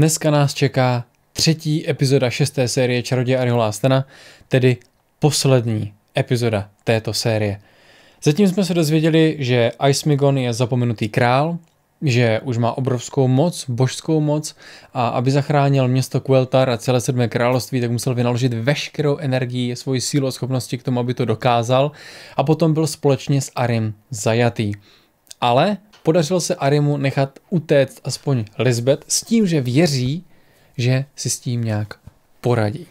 Dneska nás čeká třetí epizoda šesté série Čaroděje Arihola Stena, tedy poslední epizoda této série. Zatím jsme se dozvěděli, že Icemigon je zapomenutý král, že už má obrovskou moc, božskou moc a aby zachránil město Queltar a celé sedmé království, tak musel vynaložit veškerou energii, svoji sílu a schopnosti k tomu, aby to dokázal a potom byl společně s Arim zajatý. Ale podařilo se Arimu nechat utéct aspoň Lisbeth s tím, že věří, že si s tím nějak poradí.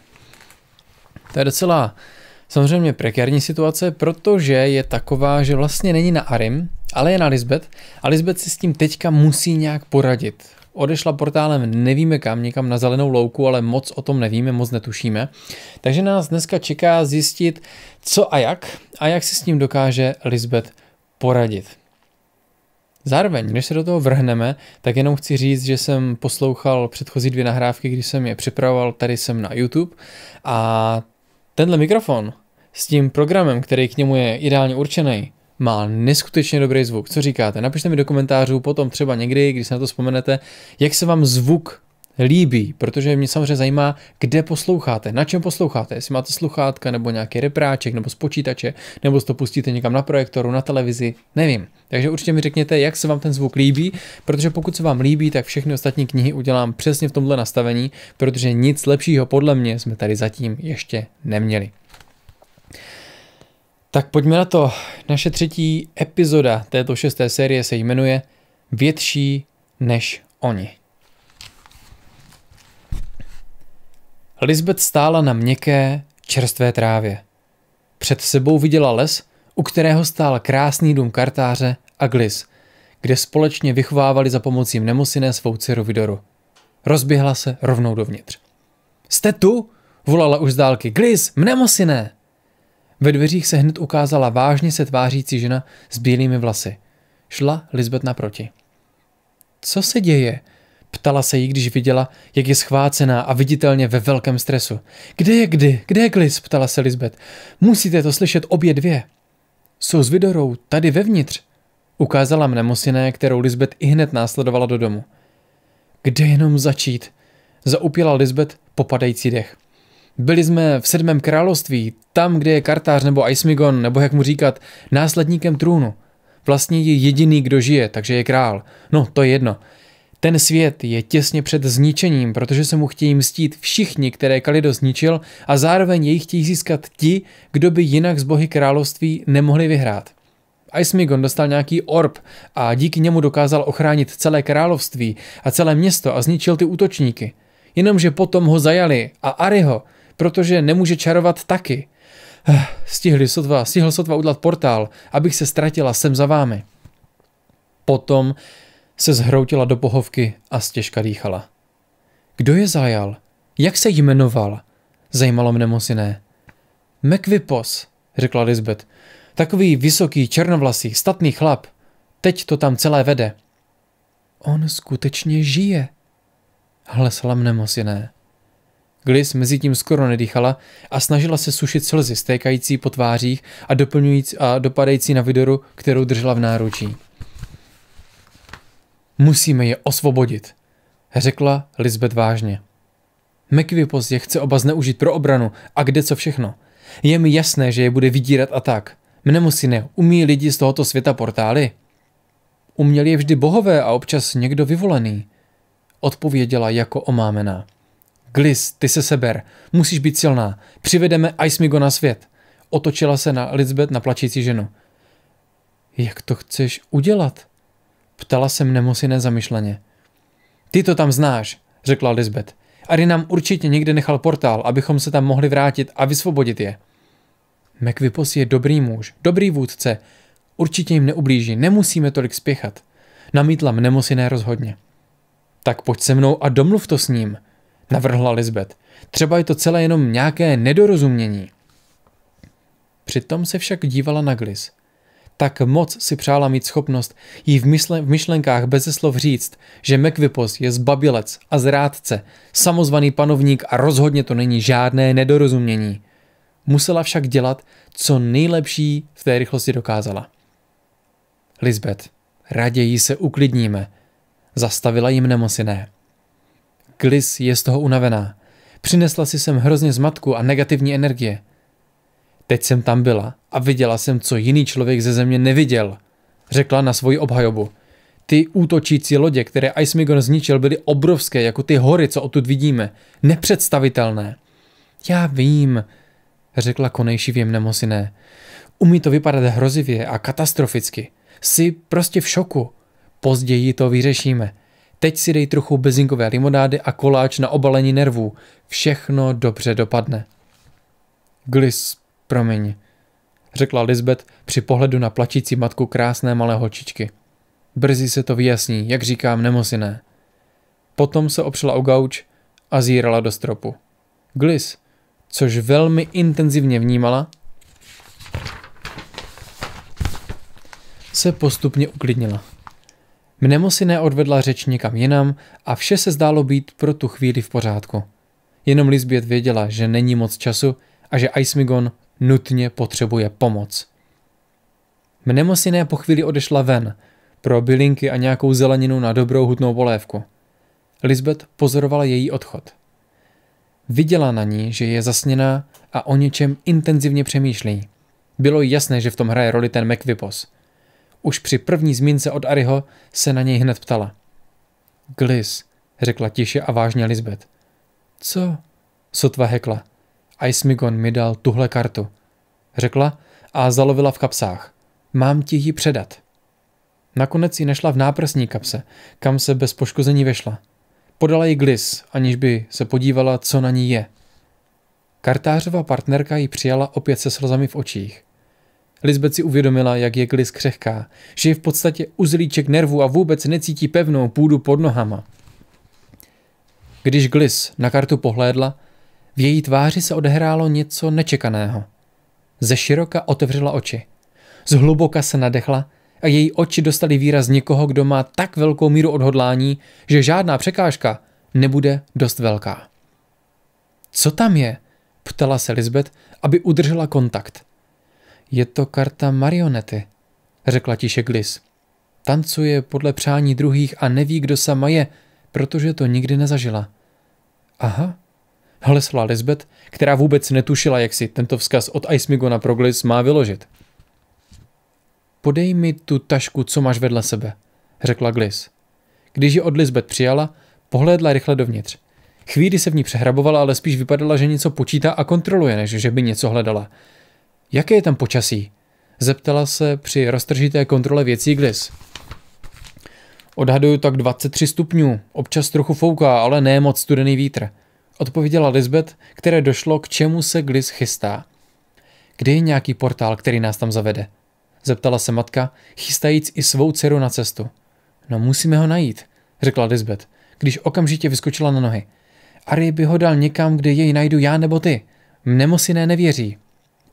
To je docela samozřejmě prekérní situace, protože je taková, že vlastně není na Arim, ale je na Lisbeth a Lisbeth si s tím teďka musí nějak poradit. Odešla portálem nevíme kam, někam na zelenou louku, ale moc o tom nevíme, moc netušíme. Takže nás dneska čeká zjistit, co a jak a jak si s tím dokáže Lisbeth poradit. Zároveň, než se do toho vrhneme, tak jenom chci říct, že jsem poslouchal předchozí dvě nahrávky, když jsem je připravoval, tady jsem na YouTube a tenhle mikrofon s tím programem, který k němu je ideálně určený, má neskutečně dobrý zvuk. Co říkáte? Napište mi do komentářů potom třeba někdy, když se na to vzpomenete, jak se vám zvuk líbí, protože mě samozřejmě zajímá, kde posloucháte, na čem posloucháte, jestli máte sluchátka nebo nějaký repráček nebo z počítače, nebo to pustíte někam na projektoru, na televizi, nevím. Takže určitě mi řekněte, jak se vám ten zvuk líbí, protože pokud se vám líbí, tak všechny ostatní knihy udělám přesně v tomhle nastavení, protože nic lepšího podle mě jsme tady zatím ještě neměli. Tak pojďme na to. Naše třetí epizoda této šesté série se jmenuje Větší než oni. Lisbeth stála na měkké, čerstvé trávě. Před sebou viděla les, u kterého stál krásný dům kartáře a glis, kde společně vychovávali za pomocí nemusiné svou dceru Vidoru. Rozběhla se rovnou dovnitř. Jste tu? Volala už z dálky. Glis, mnemosiné! Ve dveřích se hned ukázala vážně se tvářící žena s bílými vlasy. Šla Lisbeth naproti. Co se děje? Ptala se jí, když viděla, jak je schvácená a viditelně ve velkém stresu. Kde je kdy? Kde je Glis? ptala se Lisbeth. Musíte to slyšet obě dvě. Jsou s Vidorou tady vevnitř. Ukázala mnemosiné, kterou Lisbeth i hned následovala do domu. Kde jenom začít? Zaupěla Lisbeth popadající dech. Byli jsme v sedmém království, tam, kde je kartář nebo Aismigon, nebo jak mu říkat, následníkem trůnu. Vlastně je jediný, kdo žije, takže je král. No, to je jedno. Ten svět je těsně před zničením, protože se mu chtějí mstít všichni, které Kalido zničil a zároveň jej chtějí získat ti, kdo by jinak z bohy království nemohli vyhrát. Icemigon dostal nějaký orb a díky němu dokázal ochránit celé království a celé město a zničil ty útočníky. Jenomže potom ho zajali a Ariho, protože nemůže čarovat taky. Eh, stihli sotva, stihl sotva udělat portál, abych se ztratila sem za vámi. Potom se zhroutila do pohovky a stěžka dýchala. Kdo je zajal? Jak se jmenoval? Zajímalo mne mosiné. Mekvipos, řekla Lisbeth. Takový vysoký, černovlasý, statný chlap. Teď to tam celé vede. On skutečně žije, hlesla mne mosiné. Glis mezi tím skoro nedýchala a snažila se sušit slzy stékající po tvářích a, doplňující a dopadající na vidoru, kterou držela v náručí. Musíme je osvobodit, řekla Lisbeth vážně. McVipos je chce oba zneužít pro obranu a kde co všechno. Je mi jasné, že je bude vydírat a tak. Mnemusine, umí lidi z tohoto světa portály? Uměli je vždy bohové a občas někdo vyvolený. Odpověděla jako omámená. Glis, ty se seber, musíš být silná, přivedeme Icemigo na svět. Otočila se na Lisbeth na plačící ženu. Jak to chceš udělat? Ptala jsem Nemosi nezamyšleně. Ty to tam znáš, řekla Lisbeth. Ari nám určitě někde nechal portál, abychom se tam mohli vrátit a vysvobodit je. McVipos je dobrý muž, dobrý vůdce. Určitě jim neublíží, nemusíme tolik spěchat. Namítla mnemosiné rozhodně. Tak pojď se mnou a domluv to s ním, navrhla Lisbeth. Třeba je to celé jenom nějaké nedorozumění. Přitom se však dívala na Glis tak moc si přála mít schopnost jí v, mysle, v myšlenkách beze slov říct, že Mekvipos je zbabilec a zrádce, samozvaný panovník a rozhodně to není žádné nedorozumění. Musela však dělat, co nejlepší v té rychlosti dokázala. Lisbeth, raději se uklidníme. Zastavila jim nemosiné. Klis je z toho unavená. Přinesla si sem hrozně zmatku a negativní energie – Teď jsem tam byla a viděla jsem, co jiný člověk ze země neviděl, řekla na svoji obhajobu. Ty útočící lodě, které Icemigon zničil, byly obrovské, jako ty hory, co odtud vidíme. Nepředstavitelné. Já vím, řekla konejší věm jemném Umí to vypadat hrozivě a katastroficky. Jsi prostě v šoku. Později to vyřešíme. Teď si dej trochu bezinkové limonády a koláč na obalení nervů. Všechno dobře dopadne. Glis Promiň, řekla Lisbeth při pohledu na plačící matku krásné malé holčičky. Brzy se to vyjasní, jak říkám, nemosiné. Potom se opřela o gauč a zírala do stropu. Glis, což velmi intenzivně vnímala, se postupně uklidnila. Mnemosiné odvedla řeč někam jinam a vše se zdálo být pro tu chvíli v pořádku. Jenom Lisbět věděla, že není moc času a že Icemigon nutně potřebuje pomoc. Mnemosiné po chvíli odešla ven, pro bylinky a nějakou zeleninu na dobrou hutnou polévku. Lisbeth pozorovala její odchod. Viděla na ní, že je zasněná a o něčem intenzivně přemýšlí. Bylo jasné, že v tom hraje roli ten McVipos. Už při první zmínce od Ariho se na něj hned ptala. Glis, řekla tiše a vážně Lisbeth. Co? Sotva hekla. Icemigon mi dal tuhle kartu. Řekla a zalovila v kapsách. Mám ti ji předat. Nakonec ji nešla v náprsní kapse, kam se bez poškození vešla. Podala ji glis, aniž by se podívala, co na ní je. Kartářova partnerka ji přijala opět se slzami v očích. Lisbeth si uvědomila, jak je glis křehká, že je v podstatě uzlíček nervů a vůbec necítí pevnou půdu pod nohama. Když glis na kartu pohlédla, v její tváři se odehrálo něco nečekaného. Ze široka otevřela oči. Zhluboka se nadechla a její oči dostaly výraz někoho, kdo má tak velkou míru odhodlání, že žádná překážka nebude dost velká. Co tam je? ptala se Lisbet, aby udržela kontakt. Je to karta marionety, řekla tiše Glis. Tancuje podle přání druhých a neví, kdo sama je, protože to nikdy nezažila. Aha, hlesla Lisbeth, která vůbec netušila, jak si tento vzkaz od Icemigona pro Gliss má vyložit. Podej mi tu tašku, co máš vedle sebe, řekla Glis. Když ji od Lisbeth přijala, pohlédla rychle dovnitř. Chvíli se v ní přehrabovala, ale spíš vypadala, že něco počítá a kontroluje, než že by něco hledala. Jaké je tam počasí? Zeptala se při roztržité kontrole věcí Glis. Odhaduju tak 23 stupňů, občas trochu fouká, ale ne moc studený vítr odpověděla Lisbeth, které došlo, k čemu se Glis chystá. Kde je nějaký portál, který nás tam zavede? Zeptala se matka, chystajíc i svou dceru na cestu. No musíme ho najít, řekla Lisbeth, když okamžitě vyskočila na nohy. Ari by ho dal někam, kde jej najdu já nebo ty. Mnemosiné nevěří.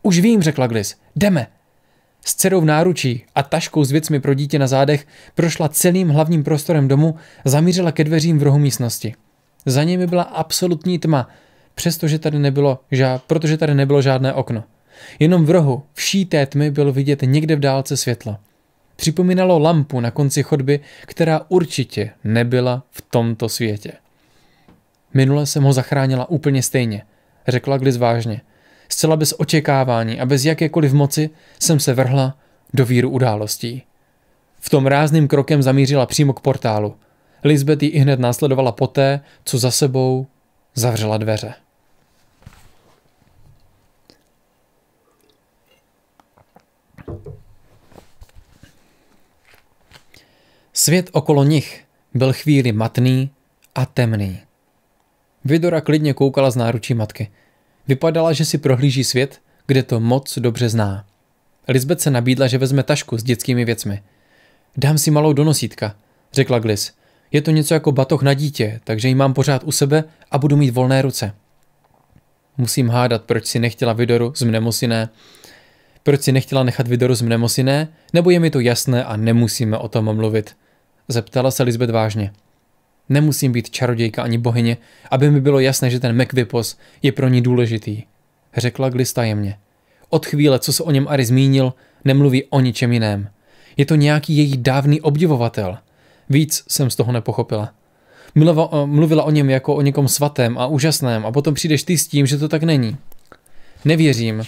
Už vím, řekla Glis, jdeme. S dcerou v náručí a taškou s věcmi pro dítě na zádech prošla celým hlavním prostorem domu, zamířila ke dveřím v rohu místnosti. Za nimi byla absolutní tma, přestože tady nebylo, žád, protože tady nebylo žádné okno. Jenom v rohu, vší té tmy bylo vidět někde v dálce světla. Připomínalo lampu na konci chodby, která určitě nebyla v tomto světě. Minule jsem ho zachránila úplně stejně, řekla Glis vážně. Zcela bez očekávání a bez jakékoliv moci jsem se vrhla do víru událostí. V tom rázným krokem zamířila přímo k portálu. Lisbeth ji hned následovala poté, co za sebou zavřela dveře. Svět okolo nich byl chvíli matný a temný. Vidora klidně koukala z náručí matky. Vypadala, že si prohlíží svět, kde to moc dobře zná. Lisbeth se nabídla, že vezme tašku s dětskými věcmi. Dám si malou donosítka, řekla Glis. Je to něco jako batoh na dítě, takže ji mám pořád u sebe a budu mít volné ruce. Musím hádat, proč si nechtěla Vidoru z mnemosiné, proč si nechtěla nechat Vidoru z mnemosiné, nebo je mi to jasné a nemusíme o tom mluvit. Zeptala se Lisbeth vážně. Nemusím být čarodějka ani bohyně, aby mi bylo jasné, že ten Mekvipos je pro ní důležitý, řekla Glis tajemně. Od chvíle, co se o něm Ari zmínil, nemluví o ničem jiném. Je to nějaký její dávný obdivovatel – Víc jsem z toho nepochopila. Mluvila, eh, mluvila o něm jako o někom svatém a úžasném a potom přijdeš ty s tím, že to tak není. Nevěřím,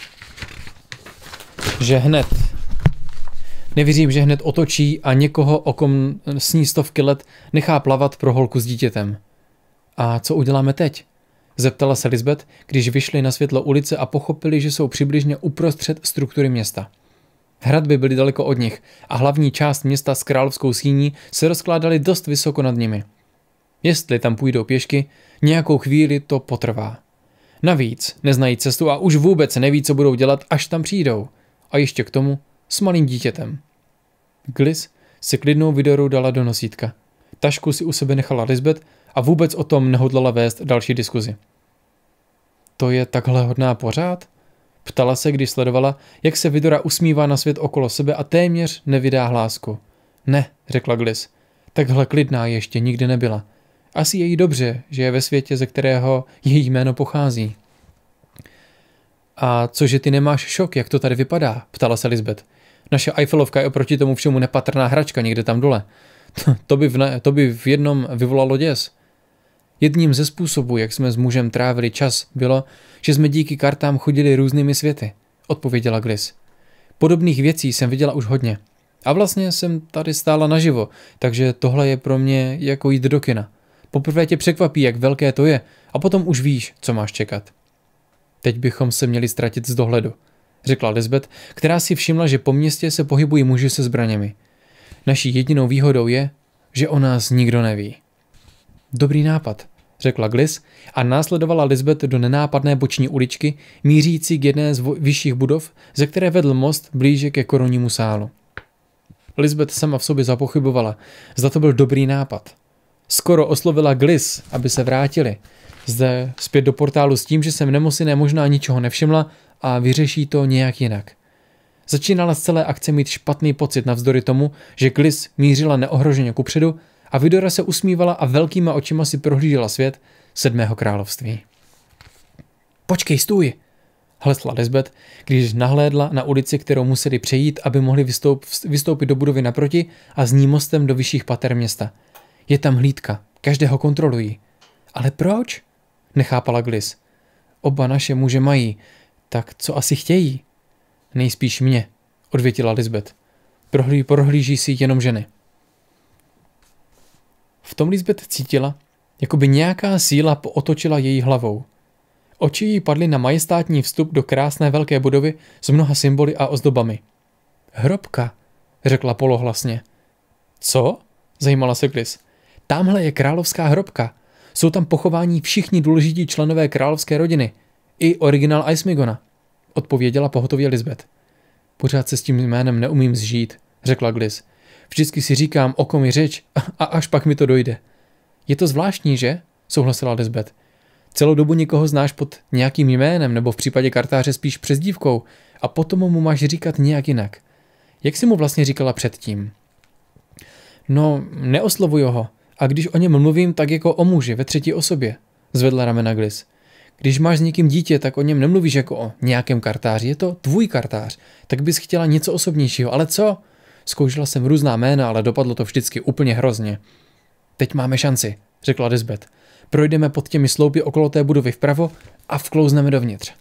že hned Nevěřím, že hned otočí a někoho, o kom sní stovky let, nechá plavat pro holku s dítětem. A co uděláme teď? Zeptala se Lisbeth, když vyšli na světlo ulice a pochopili, že jsou přibližně uprostřed struktury města. Hradby byly daleko od nich a hlavní část města s královskou síní se rozkládaly dost vysoko nad nimi. Jestli tam půjdou pěšky, nějakou chvíli to potrvá. Navíc neznají cestu a už vůbec neví, co budou dělat, až tam přijdou. A ještě k tomu s malým dítětem. Glis si klidnou vidorou dala do nosítka. Tašku si u sebe nechala Lisbet a vůbec o tom nehodlala vést další diskuzi. To je takhle hodná pořád? Ptala se, když sledovala, jak se Vidora usmívá na svět okolo sebe a téměř nevydá hlásku. Ne, řekla Glis. Takhle klidná ještě nikdy nebyla. Asi její dobře, že je ve světě, ze kterého její jméno pochází. A cože ty nemáš šok, jak to tady vypadá? Ptala se Lisbeth. Naše Eiffelovka je oproti tomu všemu nepatrná hračka někde tam dole. to by v, ne, to by v jednom vyvolalo děs. Jedním ze způsobů, jak jsme s mužem trávili čas, bylo, že jsme díky kartám chodili různými světy, odpověděla Glis. Podobných věcí jsem viděla už hodně. A vlastně jsem tady stála naživo, takže tohle je pro mě jako jít do kina. Poprvé tě překvapí, jak velké to je, a potom už víš, co máš čekat. Teď bychom se měli ztratit z dohledu, řekla Lisbeth, která si všimla, že po městě se pohybují muži se zbraněmi. Naší jedinou výhodou je, že o nás nikdo neví. Dobrý nápad, řekla Glis a následovala Lisbeth do nenápadné boční uličky, mířící k jedné z vyšších budov, ze které vedl most blíže ke korunnímu sálu. Lisbeth sama v sobě zapochybovala, zda to byl dobrý nápad. Skoro oslovila Glis, aby se vrátili. Zde zpět do portálu s tím, že jsem nemosiné možná ničeho nevšimla a vyřeší to nějak jinak. Začínala z celé akce mít špatný pocit navzdory tomu, že Glis mířila neohroženě kupředu a Vidora se usmívala a velkýma očima si prohlížela svět sedmého království. Počkej, stůj! Hlesla Lesbet, když nahlédla na ulici, kterou museli přejít, aby mohli vystoup, vystoupit do budovy naproti a z ní mostem do vyšších pater města. Je tam hlídka, každého kontrolují. Ale proč? Nechápala Glis. Oba naše muže mají, tak co asi chtějí? Nejspíš mě, odvětila Lisbeth. Prohlí, prohlíží si jenom ženy. V tom Lisbeth cítila, jako by nějaká síla pootočila její hlavou. Oči jí padly na majestátní vstup do krásné velké budovy s mnoha symboly a ozdobami. Hrobka, řekla polohlasně. Co? zajímala se Klis. Tamhle je královská hrobka. Jsou tam pochování všichni důležití členové královské rodiny. I originál Icemigona, odpověděla pohotově Lisbeth. Pořád se s tím jménem neumím zžít, řekla Glis. Vždycky si říkám, o kom je řeč a až pak mi to dojde. Je to zvláštní, že? Souhlasila Desbet. Celou dobu někoho znáš pod nějakým jménem nebo v případě kartáře spíš přezdívkou a potom mu máš říkat nějak jinak. Jak si mu vlastně říkala předtím? No, neoslovuju ho. A když o něm mluvím, tak jako o muži ve třetí osobě, zvedla ramena Glis. Když máš s někým dítě, tak o něm nemluvíš jako o nějakém kartáři, je to tvůj kartář. Tak bys chtěla něco osobnějšího, ale co? Zkoušela jsem různá jména, ale dopadlo to vždycky úplně hrozně. Teď máme šanci, řekla Lisbeth. Projdeme pod těmi sloupy okolo té budovy vpravo a vklouzneme dovnitř.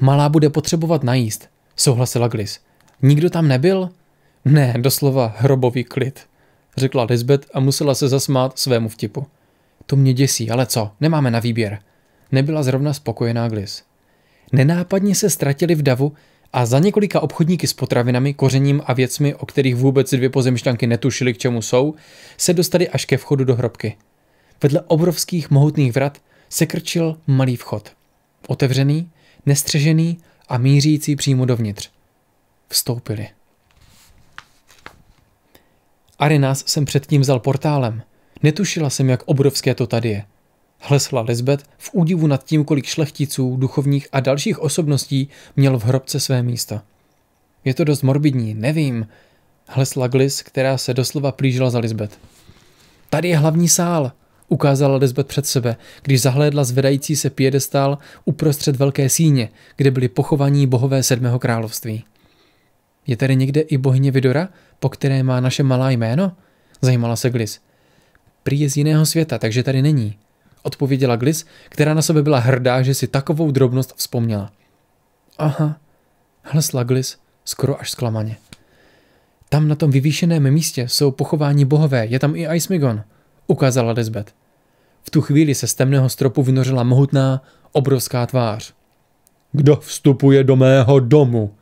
Malá bude potřebovat najíst, souhlasila Glis. Nikdo tam nebyl? Ne, doslova hrobový klid řekla Lisbeth a musela se zasmát svému vtipu. To mě děsí, ale co, nemáme na výběr. Nebyla zrovna spokojená Glis. Nenápadně se ztratili v davu a za několika obchodníky s potravinami, kořením a věcmi, o kterých vůbec dvě pozemšťanky netušili, k čemu jsou, se dostali až ke vchodu do hrobky. Vedle obrovských mohutných vrat se krčil malý vchod. Otevřený, nestřežený a mířící přímo dovnitř. Vstoupili. Arenas jsem předtím vzal portálem. Netušila jsem, jak obrovské to tady je. Hlesla Lisbeth v údivu nad tím, kolik šlechticů, duchovních a dalších osobností měl v hrobce své místa. Je to dost morbidní, nevím, hlesla Glis, která se doslova plížila za Lisbeth. Tady je hlavní sál, ukázala Lisbeth před sebe, když zahlédla zvedající se piedestál uprostřed velké síně, kde byli pochovaní bohové sedmého království. Je tady někde i bohyně Vidora? po které má naše malá jméno? Zajímala se Glis. Prý je z jiného světa, takže tady není. Odpověděla Glis, která na sebe byla hrdá, že si takovou drobnost vzpomněla. Aha, hlesla Glis, skoro až zklamaně. Tam na tom vyvýšeném místě jsou pochování bohové, je tam i Icemigon, ukázala Lisbet. V tu chvíli se z temného stropu vynořila mohutná, obrovská tvář. Kdo vstupuje do mého domu?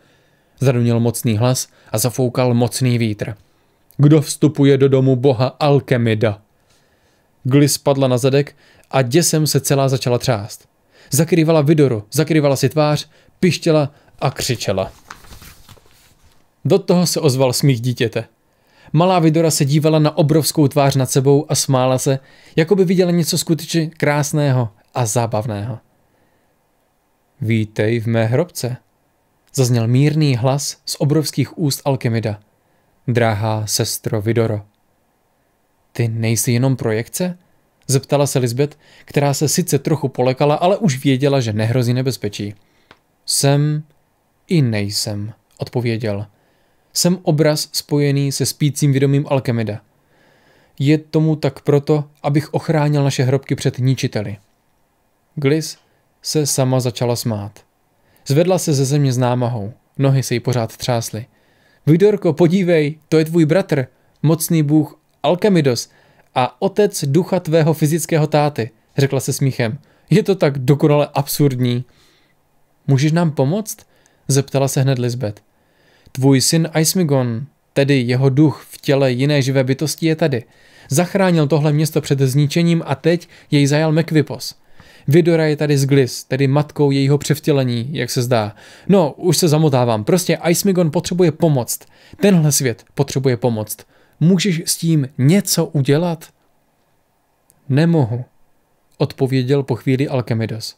Zadunil mocný hlas a zafoukal mocný vítr. Kdo vstupuje do domu boha Alkemida? Glis spadla na zadek a děsem se celá začala třást. Zakrývala vidoru, zakrývala si tvář, pištěla a křičela. Do toho se ozval smích dítěte. Malá Vidora se dívala na obrovskou tvář nad sebou a smála se, jako by viděla něco skutečně krásného a zábavného. Vítej v mé hrobce, zazněl mírný hlas z obrovských úst Alkemida. Drahá sestro Vidoro. Ty nejsi jenom projekce? Zeptala se Lisbeth, která se sice trochu polekala, ale už věděla, že nehrozí nebezpečí. Jsem i nejsem, odpověděl. Jsem obraz spojený se spícím vědomím Alkemida. Je tomu tak proto, abych ochránil naše hrobky před ničiteli. Glis se sama začala smát. Zvedla se ze země s námahou. Nohy se jí pořád třásly. Vidorko, podívej, to je tvůj bratr, mocný bůh Alchemidos a otec ducha tvého fyzického táty, řekla se smíchem. Je to tak dokonale absurdní. Můžeš nám pomoct? zeptala se hned Lisbeth. Tvůj syn Aismigon, tedy jeho duch v těle jiné živé bytosti je tady. Zachránil tohle město před zničením a teď jej zajal Mekvipos. Vidora je tady z Glis, tedy matkou jejího převtělení, jak se zdá. No, už se zamotávám, prostě Icemigon potřebuje pomoc. Tenhle svět potřebuje pomoc. Můžeš s tím něco udělat? Nemohu, odpověděl po chvíli Alchemidos.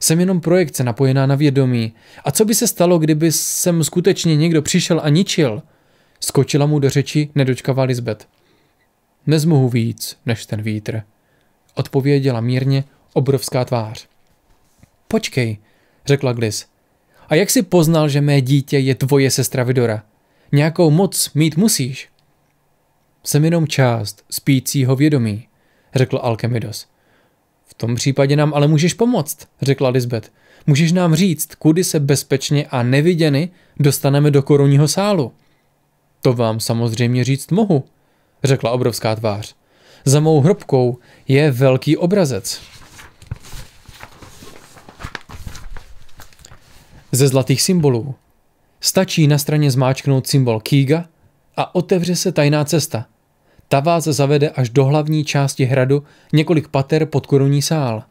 Jsem jenom projekce napojená na vědomí. A co by se stalo, kdyby sem skutečně někdo přišel a ničil? Skočila mu do řeči nedočkavá Lisbeth. Nezmohu víc než ten vítr, odpověděla mírně obrovská tvář. Počkej, řekla Glis. A jak si poznal, že mé dítě je tvoje sestra Vidora? Nějakou moc mít musíš. Jsem jenom část spícího vědomí, řekl Alkemidos. V tom případě nám ale můžeš pomoct, řekla Lisbeth. Můžeš nám říct, kudy se bezpečně a neviděny dostaneme do korunního sálu. To vám samozřejmě říct mohu, řekla obrovská tvář. Za mou hrobkou je velký obrazec. ze zlatých symbolů. Stačí na straně zmáčknout symbol Kiga a otevře se tajná cesta. Ta vás zavede až do hlavní části hradu několik pater pod korunní sál.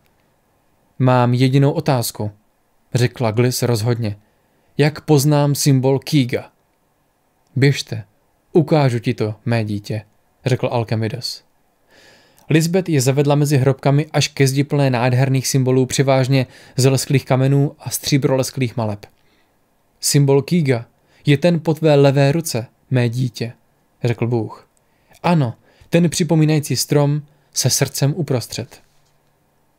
Mám jedinou otázku, řekla Glis rozhodně. Jak poznám symbol Kiga? Běžte, ukážu ti to, mé dítě, řekl Alchemidas. Lisbeth je zavedla mezi hrobkami až ke zdi plné nádherných symbolů převážně z lesklých kamenů a stříbrolesklých maleb. Symbol kiga je ten po tvé levé ruce, mé dítě, řekl Bůh. Ano, ten připomínající strom se srdcem uprostřed.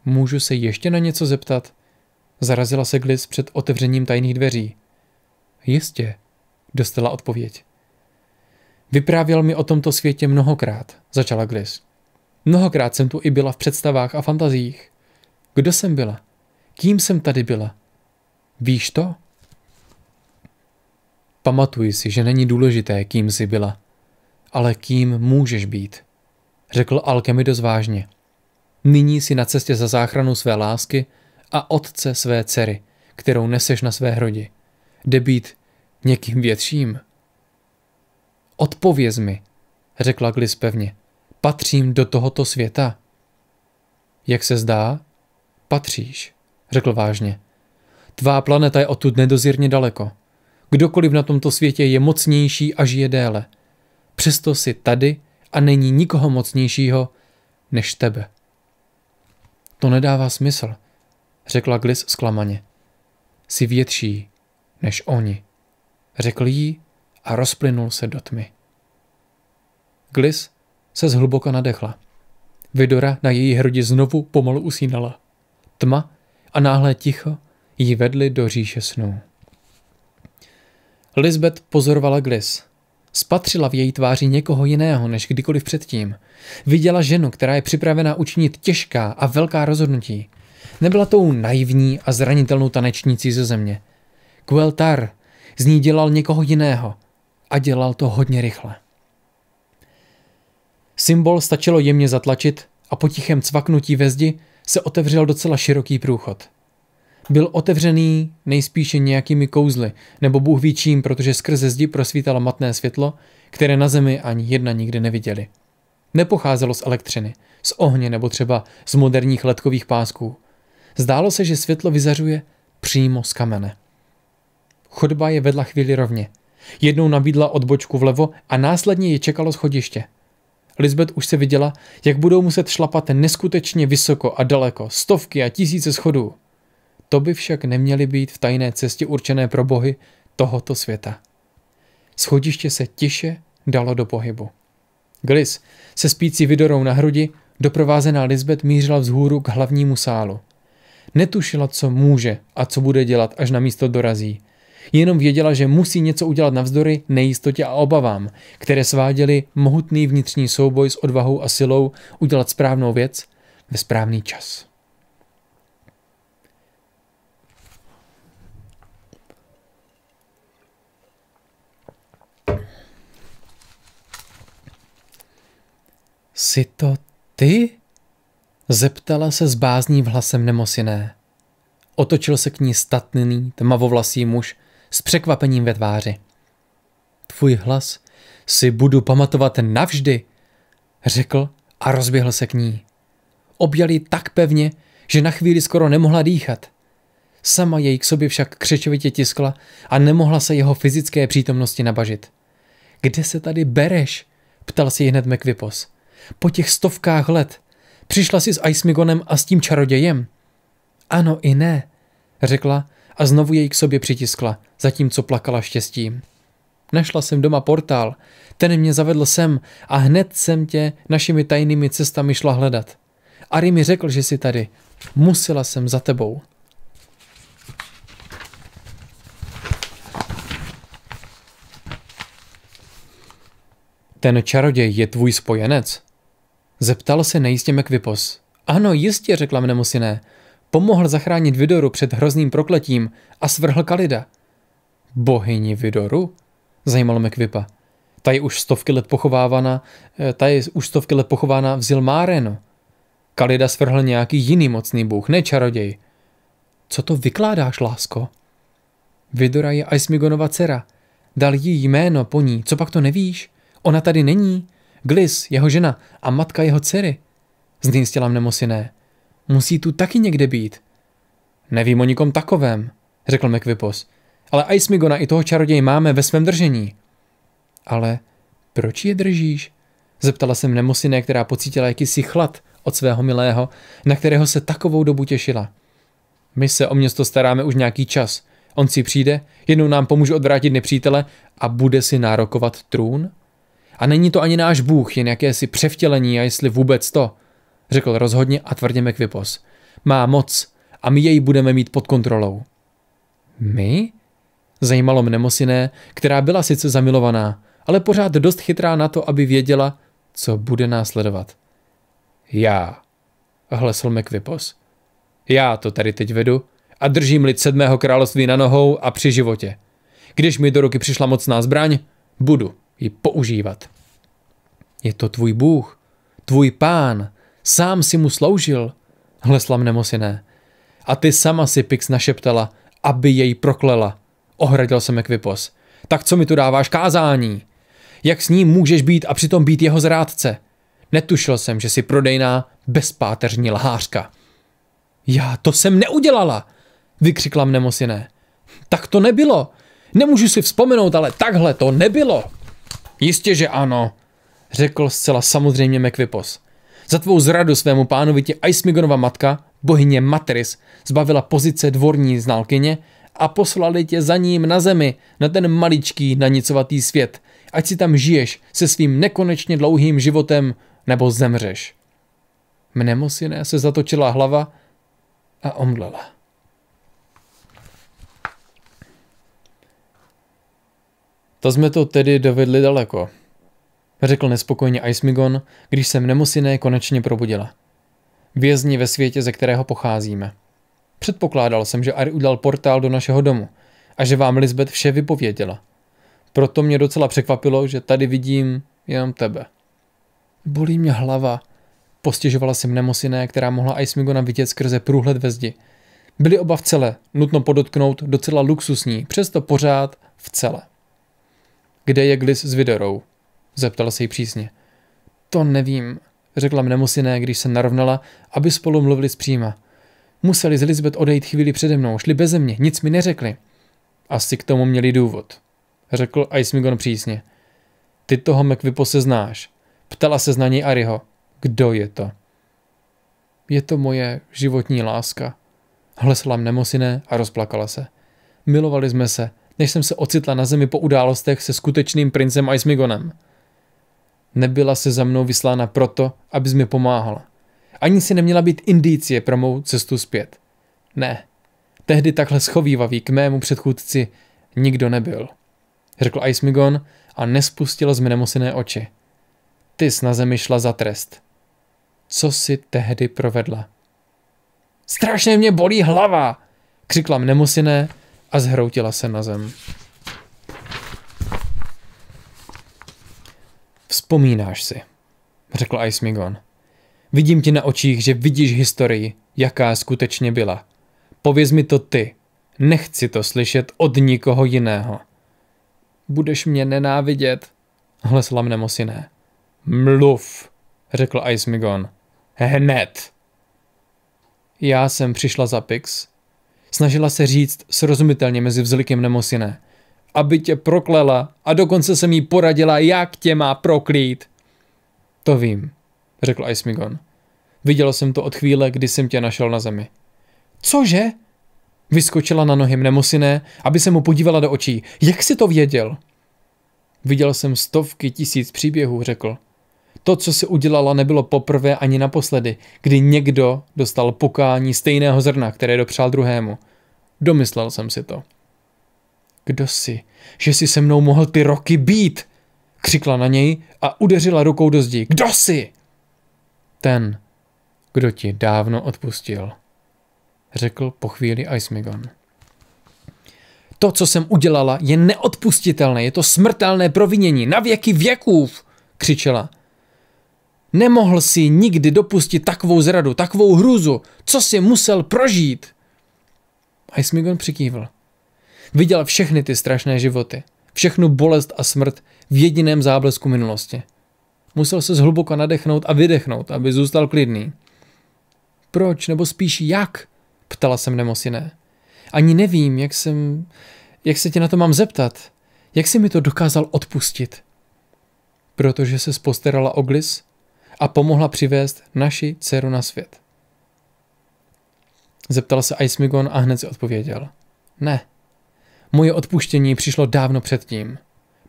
Můžu se ještě na něco zeptat? Zarazila se Glis před otevřením tajných dveří. Jistě, dostala odpověď. Vyprávěl mi o tomto světě mnohokrát, začala Glis. Mnohokrát jsem tu i byla v představách a fantazích. Kdo jsem byla? Kým jsem tady byla? Víš to? Pamatuj si, že není důležité, kým jsi byla, ale kým můžeš být, řekl Alkemidos vážně. Nyní si na cestě za záchranu své lásky a otce své dcery, kterou neseš na své hrodi. Jde být někým větším. Odpověz mi, řekla Glis pevně. Patřím do tohoto světa. Jak se zdá? Patříš, řekl vážně. Tvá planeta je odtud nedozírně daleko. Kdokoliv na tomto světě je mocnější a žije déle. Přesto si tady a není nikoho mocnějšího než tebe. To nedává smysl, řekla Glis zklamaně. Jsi větší než oni, řekl jí a rozplynul se do tmy. Glis se zhluboka nadechla. Vidora na její hrudi znovu pomalu usínala. Tma a náhle ticho ji vedly do říše snů. Lisbeth pozorovala Glis. Spatřila v její tváři někoho jiného než kdykoliv předtím. Viděla ženu, která je připravena učinit těžká a velká rozhodnutí. Nebyla tou naivní a zranitelnou tanečnící ze země. Kueltar z ní dělal někoho jiného a dělal to hodně rychle. Symbol stačilo jemně zatlačit a po tichém cvaknutí ve zdi se otevřel docela široký průchod. Byl otevřený nejspíše nějakými kouzly, nebo bůh ví čím, protože skrze zdi prosvítalo matné světlo, které na zemi ani jedna nikdy neviděli. Nepocházelo z elektřiny, z ohně nebo třeba z moderních letkových pásků. Zdálo se, že světlo vyzařuje přímo z kamene. Chodba je vedla chvíli rovně. Jednou nabídla odbočku vlevo a následně je čekalo schodiště – Lisbeth už se viděla, jak budou muset šlapat neskutečně vysoko a daleko, stovky a tisíce schodů. To by však neměly být v tajné cestě určené pro bohy tohoto světa. Schodiště se tiše dalo do pohybu. Glis se spící vidorou na hrudi, doprovázená Lisbeth mířila vzhůru k hlavnímu sálu. Netušila, co může a co bude dělat, až na místo dorazí – Jenom věděla, že musí něco udělat navzdory nejistotě a obavám, které sváděly mohutný vnitřní souboj s odvahou a silou udělat správnou věc ve správný čas. Jsi to ty? Zeptala se s v hlasem nemosiné. Otočil se k ní statný, tmavovlasý muž s překvapením ve tváři. Tvůj hlas si budu pamatovat navždy, řekl a rozběhl se k ní. Objal ji tak pevně, že na chvíli skoro nemohla dýchat. Sama jej k sobě však křečovitě tiskla a nemohla se jeho fyzické přítomnosti nabažit. Kde se tady bereš? ptal si ji hned mekvipos. Po těch stovkách let. Přišla si s Icemigonem a s tím čarodějem? Ano i ne, řekla a znovu jej k sobě přitiskla, zatímco plakala štěstím. Našla jsem doma portál, ten mě zavedl sem a hned jsem tě našimi tajnými cestami šla hledat. Ari mi řekl, že jsi tady. Musela jsem za tebou. Ten čaroděj je tvůj spojenec? Zeptal se nejistě Mekvipos. Ano, jistě, řekla mnemosiné. Pomohl zachránit Vidoru před hrozným prokletím a svrhl Kalida. Bohyni Vidoru? Zajímalo mě Kvipa. Ta je už stovky let pochovávána, eh, ta je už stovky let pochována v Zilmáreno. Kalida svrhl nějaký jiný mocný bůh, ne čaroděj. Co to vykládáš, lásko? Vidora je Aismigonova dcera. Dal jí jméno po ní, co pak to nevíš? Ona tady není. Glis, jeho žena a matka jeho dcery. Zdýnstěla mnemosiné. Musí tu taky někde být. Nevím o nikom takovém, řekl McVipos, Ale Aismigona i toho čaroděj máme ve svém držení. Ale proč je držíš? Zeptala jsem nemosiné, která pocítila jakýsi chlad od svého milého, na kterého se takovou dobu těšila. My se o město staráme už nějaký čas. On si přijde, jednou nám pomůže odvrátit nepřítele a bude si nárokovat trůn? A není to ani náš bůh, jen jakési převtělení a jestli vůbec to řekl rozhodně a tvrdě McVipos. Má moc a my jej budeme mít pod kontrolou. My? Zajímalo mne Mosiné, která byla sice zamilovaná, ale pořád dost chytrá na to, aby věděla, co bude následovat. Já, hlesl McVipos. Já to tady teď vedu a držím lid sedmého království na nohou a při životě. Když mi do ruky přišla mocná zbraň, budu ji používat. Je to tvůj bůh, tvůj pán, Sám si mu sloužil, hlesla mnemosiné. A ty sama si Pix našeptala, aby jej proklela. Ohradil se Mekvipos. Tak co mi tu dáváš kázání? Jak s ním můžeš být a přitom být jeho zrádce? Netušil jsem, že si prodejná bezpáteřní lhářka. Já to jsem neudělala, vykřikla mnemosiné. Tak to nebylo. Nemůžu si vzpomenout, ale takhle to nebylo. Jistě, že ano, řekl zcela samozřejmě Mekvipos. Za tvou zradu svému pánovi tě Aismigonova matka, bohyně Matris, zbavila pozice dvorní znalkyně a poslali tě za ním na zemi, na ten maličký nanicovatý svět, ať si tam žiješ se svým nekonečně dlouhým životem nebo zemřeš. Mnemosine se zatočila hlava a omdlela. To jsme to tedy dovedli daleko řekl nespokojně Icemigon, když se mnemosiné konečně probudila. Vězni ve světě, ze kterého pocházíme. Předpokládal jsem, že Ari udělal portál do našeho domu a že vám Lisbeth vše vypověděla. Proto mě docela překvapilo, že tady vidím jenom tebe. Bolí mě hlava, postěžovala si mnemosiné, která mohla Icemigona vidět skrze průhled ve zdi. Byli oba v celé, nutno podotknout docela luxusní, přesto pořád v celé. Kde je Glis s Vidorou? Zeptal se jí přísně. To nevím, řekla mnemosiné, když se narovnala, aby spolu mluvili zpříma. Museli z Elizabeth odejít chvíli přede mnou, šli beze mě, nic mi neřekli. Asi k tomu měli důvod, řekl Aismigon přísně. Ty toho se znáš. Ptala se na něj Ariho. Kdo je to? Je to moje životní láska. Hlesla mnemosiné a rozplakala se. Milovali jsme se, než jsem se ocitla na zemi po událostech se skutečným princem Aismigonem. Nebyla se za mnou vyslána proto, abys mi pomáhala. Ani si neměla být indicie pro mou cestu zpět. Ne. Tehdy takhle schovývavý k mému předchůdci nikdo nebyl. Řekl Icemigon a nespustil z nemosené oči. Ty jsi na zemi šla za trest. Co si tehdy provedla? Strašně mě bolí hlava, křikla mnemosiné a zhroutila se na zem. Vzpomínáš si, řekl Icemigon. Vidím ti na očích, že vidíš historii, jaká skutečně byla. Pověz mi to ty. Nechci to slyšet od nikoho jiného. Budeš mě nenávidět, hlesla mne Mosiné. Mluv, řekl Icemigon. Hned. Já jsem přišla za Pix. Snažila se říct srozumitelně mezi vzlikem Nemosiné aby tě proklela a dokonce se mi poradila, jak tě má proklít. To vím, řekl Ismigon. Viděl jsem to od chvíle, kdy jsem tě našel na zemi. Cože? Vyskočila na nohy nemusiné, aby se mu podívala do očí. Jak si to věděl? Viděl jsem stovky tisíc příběhů, řekl. To, co si udělala, nebylo poprvé ani naposledy, kdy někdo dostal pokání stejného zrna, které dopřál druhému. Domyslel jsem si to. Kdo jsi? Že jsi se mnou mohl ty roky být? Křikla na něj a udeřila rukou do zdi. Kdo jsi? Ten, kdo ti dávno odpustil, řekl po chvíli Aismigon. To, co jsem udělala, je neodpustitelné, je to smrtelné provinění, na věky věků, křičela. Nemohl si nikdy dopustit takovou zradu, takovou hruzu, co si musel prožít. Aismigon přikývl. Viděl všechny ty strašné životy, všechnu bolest a smrt v jediném záblesku minulosti. Musel se zhluboka nadechnout a vydechnout, aby zůstal klidný. Proč, nebo spíš jak? Ptala jsem nemosiné. Ani nevím, jak jsem... Jak se tě na to mám zeptat? Jak jsi mi to dokázal odpustit? Protože se spostarala o Glis a pomohla přivést naši dceru na svět. Zeptal se Aismigon a hned si odpověděl. Ne. Moje odpuštění přišlo dávno předtím.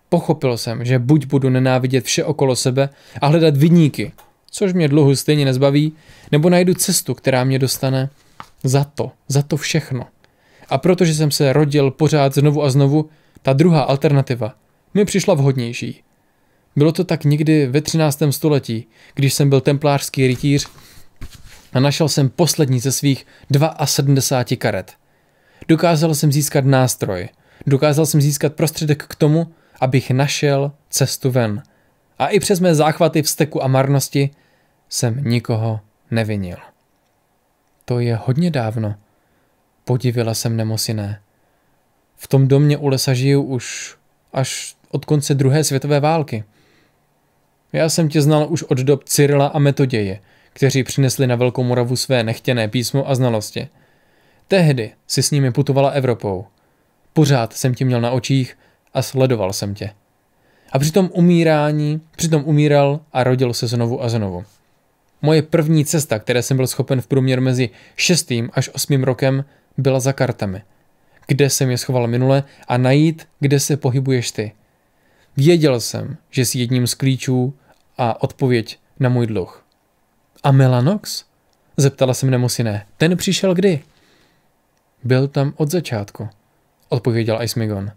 Pochopil jsem, že buď budu nenávidět vše okolo sebe a hledat vidníky, což mě dluhu stejně nezbaví, nebo najdu cestu, která mě dostane za to, za to všechno. A protože jsem se rodil pořád znovu a znovu, ta druhá alternativa mi přišla vhodnější. Bylo to tak někdy ve 13. století, když jsem byl templářský rytíř a našel jsem poslední ze svých 72 karet – Dokázal jsem získat nástroj. Dokázal jsem získat prostředek k tomu, abych našel cestu ven. A i přes mé záchvaty vzteku a marnosti jsem nikoho nevinil. To je hodně dávno. Podivila jsem nemosiné. V tom domě u lesa žiju už až od konce druhé světové války. Já jsem tě znal už od dob Cyrila a Metoděje, kteří přinesli na Velkou Moravu své nechtěné písmo a znalosti – Tehdy si s nimi putovala Evropou. Pořád jsem tě měl na očích a sledoval jsem tě. A při tom umírání, přitom umíral a rodil se znovu a znovu. Moje první cesta, které jsem byl schopen v průměr mezi 6. až 8. rokem, byla za kartami. Kde jsem je schoval minule a najít, kde se pohybuješ ty. Věděl jsem, že jsi jedním z klíčů a odpověď na můj dluh. A Melanox? Zeptala jsem nemusiné. Ten přišel kdy? Byl tam od začátku, odpověděl Ismigon.